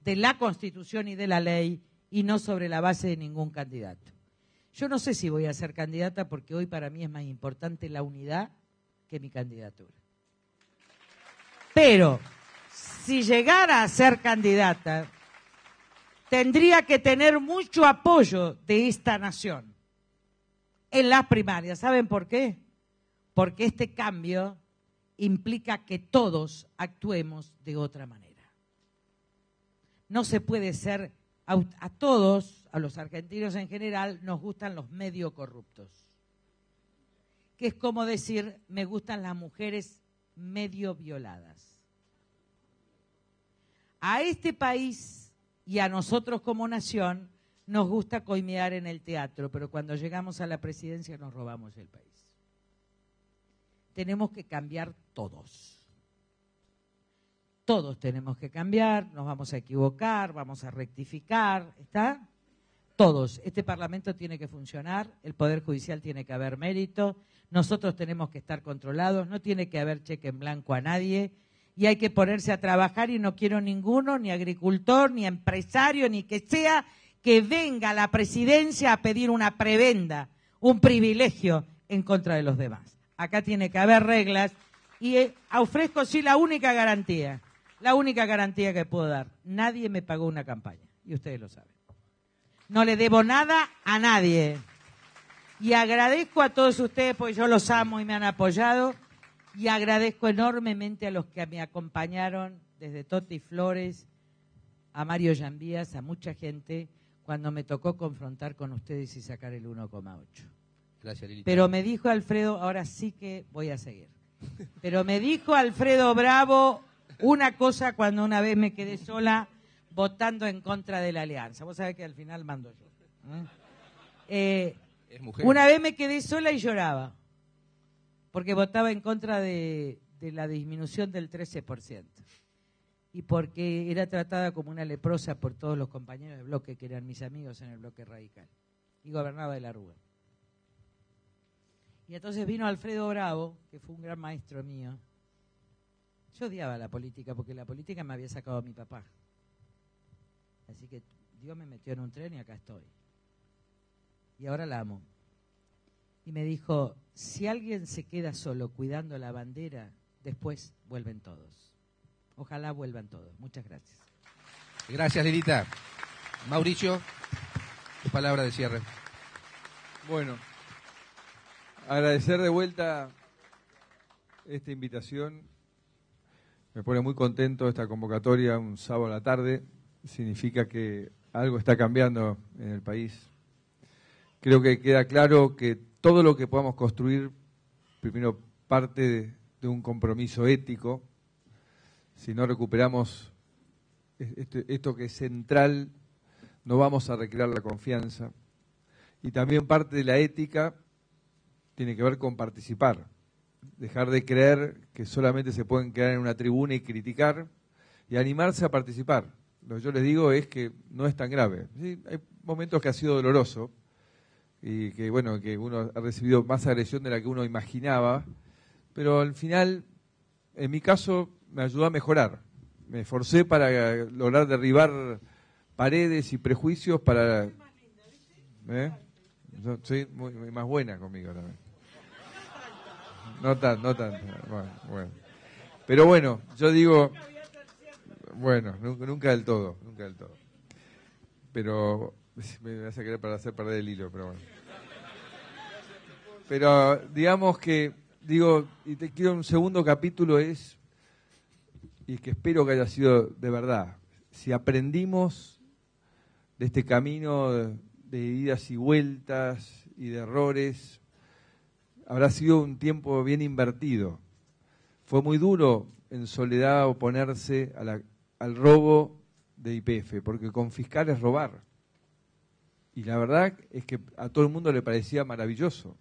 de la Constitución y de la ley, y no sobre la base de ningún candidato. Yo no sé si voy a ser candidata porque hoy para mí es más importante la unidad que mi candidatura. Pero si llegara a ser candidata, tendría que tener mucho apoyo de esta nación en las primarias. ¿Saben por qué? Porque este cambio implica que todos actuemos de otra manera. No se puede ser, a, todos, a los argentinos en general, nos gustan los medio corruptos, que es como decir, me gustan las mujeres medio violadas. A este país y a nosotros como nación nos gusta coimear en el teatro, pero cuando llegamos a la presidencia nos robamos el país. Tenemos que cambiar todos. Todos tenemos que cambiar, nos vamos a equivocar, vamos a rectificar, ¿está? Todos. Este Parlamento tiene que funcionar, el Poder Judicial tiene que haber mérito, nosotros tenemos que estar controlados, no tiene que haber cheque en blanco a nadie, y hay que ponerse a trabajar y no quiero ninguno, ni agricultor, ni empresario, ni que sea que venga la presidencia a pedir una prebenda, un privilegio en contra de los demás. Acá tiene que haber reglas y eh, ofrezco sí la única garantía, la única garantía que puedo dar. Nadie me pagó una campaña y ustedes lo saben. No le debo nada a nadie. Y agradezco a todos ustedes porque yo los amo y me han apoyado y agradezco enormemente a los que me acompañaron, desde Toti Flores, a Mario Yambías, a mucha gente, cuando me tocó confrontar con ustedes y sacar el 1,8. Gracias, Lili. Pero me dijo Alfredo, ahora sí que voy a seguir. Pero me dijo Alfredo Bravo una cosa cuando una vez me quedé sola votando en contra de la alianza. Vos sabés que al final mando yo. ¿eh? Eh, una vez me quedé sola y lloraba porque votaba en contra de, la disminución del 13% y porque era tratada como una leprosa por todos los compañeros del bloque que eran mis amigos en el bloque radical y gobernaba de la Rúa. Y entonces vino Alfredo Bravo, que fue un gran maestro mío. Yo odiaba la política porque la política me había sacado a mi papá. Así que Dios me metió en un tren y acá estoy. Y ahora la amo y me dijo, si alguien se queda solo cuidando la bandera, después vuelven todos. Ojalá vuelvan todos. Muchas gracias. Gracias, Lilita. Mauricio, tu palabra de cierre. Bueno, agradecer de vuelta esta invitación. Me pone muy contento esta convocatoria un sábado a la tarde. Significa que algo está cambiando en el país. Creo que queda claro que todo lo que podamos construir, primero parte de, un compromiso ético, si no recuperamos este, esto, que es central, no vamos a recrear la confianza. Y también parte de la ética tiene que ver con participar, dejar de creer que solamente se pueden quedar en una tribuna y criticar y animarse a participar. Lo que yo les digo es que no es tan grave. hay momentos que ha sido doloroso, y que bueno, que uno ha recibido más agresión de la que uno imaginaba, pero al final, en mi caso, me ayudó a mejorar. Me esforcé para lograr derribar paredes y prejuicios para... ¿Eh? Sí, más buena conmigo también. No tan, no tan Bueno, bueno. Pero bueno, yo digo, bueno, nunca del todo, nunca del todo. Pero Me hace a querer para hacer perder el hilo, pero bueno. Pero digamos que, digo, y te quiero un segundo capítulo es, y que espero que haya sido de verdad, si aprendimos de este camino de idas y vueltas y de errores, habrá sido un tiempo bien invertido. Fue muy duro en soledad oponerse a al robo de IPF, porque confiscar es robar y la verdad es que a todo el mundo le parecía maravilloso.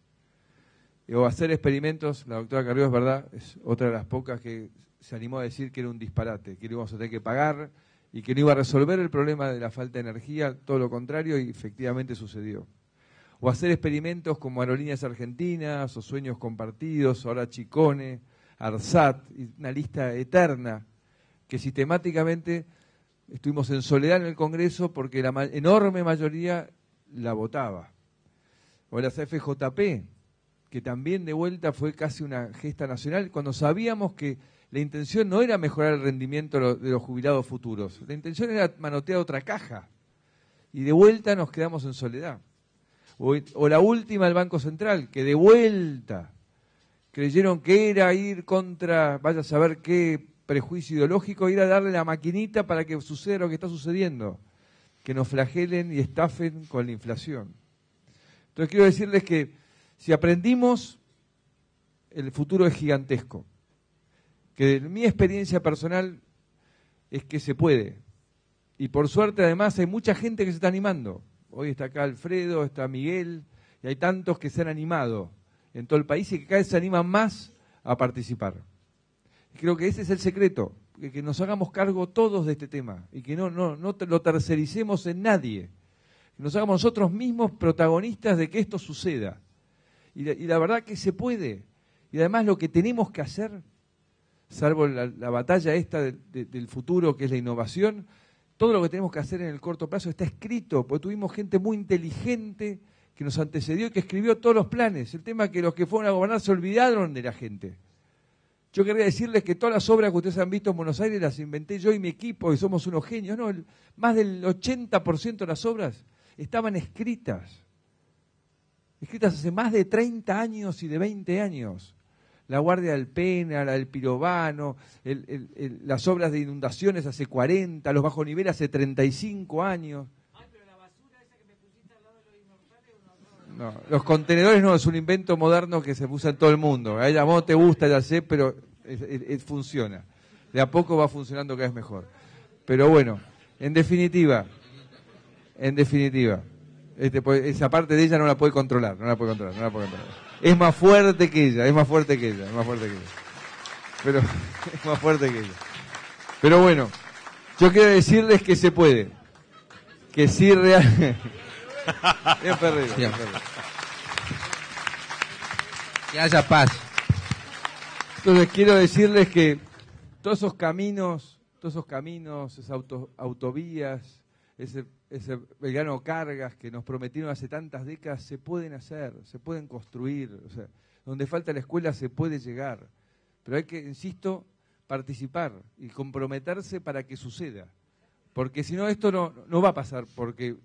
O hacer experimentos, la doctora Carrió es verdad, es otra de las pocas que se animó a decir que era un disparate, que lo íbamos a tener que pagar y que no iba a resolver el problema de la falta de energía, todo lo contrario, y efectivamente sucedió. O hacer experimentos como Aerolíneas Argentinas, o Sueños Compartidos, ahora Chicone, ARSAT, una lista eterna, que sistemáticamente estuvimos en soledad en el Congreso porque la enorme mayoría la votaba. O la CFJP que también de vuelta fue casi una gesta nacional, cuando sabíamos que la intención no era mejorar el rendimiento de los jubilados futuros, la intención era manotear otra caja. Y de vuelta nos quedamos en soledad. O, o la última, el Banco Central, que de vuelta creyeron que era ir contra, vaya a saber qué prejuicio ideológico, ir a darle la maquinita para que suceda lo que está sucediendo que nos flagelen y estafen con la inflación. Entonces quiero decirles que si aprendimos, el futuro es gigantesco. Que de mi experiencia personal es que se puede. Y por suerte además hay mucha gente que se está animando. Hoy está acá Alfredo, está Miguel, y hay tantos que se han animado en todo el país y que cada vez se animan más a participar. creo que ese es el secreto que nos hagamos cargo todos de este tema y que no, no, no lo tercericemos en nadie. Que nos hagamos nosotros mismos protagonistas de que esto suceda. Y la, verdad que se puede. Y además lo que tenemos que hacer, salvo la, batalla esta del futuro que es la innovación, todo lo que tenemos que hacer en el corto plazo está escrito, porque tuvimos gente muy inteligente que nos antecedió y que escribió todos los planes. El tema que los que fueron a gobernar se olvidaron de la gente. Yo quería decirles que todas las obras que ustedes han visto en Buenos Aires las inventé yo y mi equipo, y somos unos genios. No, más del 80% de las obras estaban escritas. Escritas hace más de 30 años y de 20 años. La Guardia del Pena, la del Pirobano, las obras de inundaciones hace 40, los bajo nivel hace 35 años. No, los contenedores no, es un invento moderno que se usa en todo el mundo. A ella te gusta, ya sé, pero funciona. De a poco va funcionando cada vez mejor. Pero bueno, en definitiva, en definitiva, este, pues, esa parte de ella no la puede controlar, no la puede controlar, no la puede controlar. Es más fuerte que ella, es más fuerte que ella, es más fuerte que ella. Pero más fuerte que ella. Pero bueno, yo quiero decirles que se puede. Que sí realmente... Que haya paz. Entonces quiero decirles que todos esos caminos, todos esos caminos, esas autovías, ese, ese Cargas que nos prometieron hace tantas décadas, se pueden hacer, se pueden construir. O sea, donde falta la escuela se puede llegar. Pero hay que, insisto, participar y comprometerse para que suceda. Porque si no, esto no, va a pasar porque,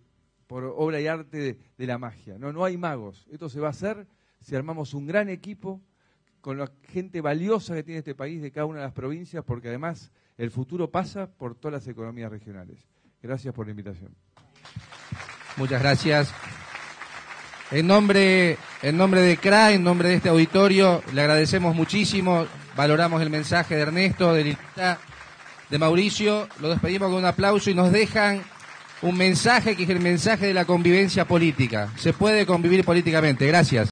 por obra y arte de, la magia. No, no hay magos. Esto se va a hacer si armamos un gran equipo con la gente valiosa que tiene este país de cada una de las provincias, porque además el futuro pasa por todas las economías regionales. Gracias por la invitación. Muchas gracias. En nombre, en nombre de CRA, en nombre de este auditorio, le agradecemos muchísimo, valoramos el mensaje de Ernesto, de Lilita, de Mauricio, lo despedimos con un aplauso y nos dejan un mensaje que es el mensaje de la convivencia política. Se puede convivir políticamente. Gracias.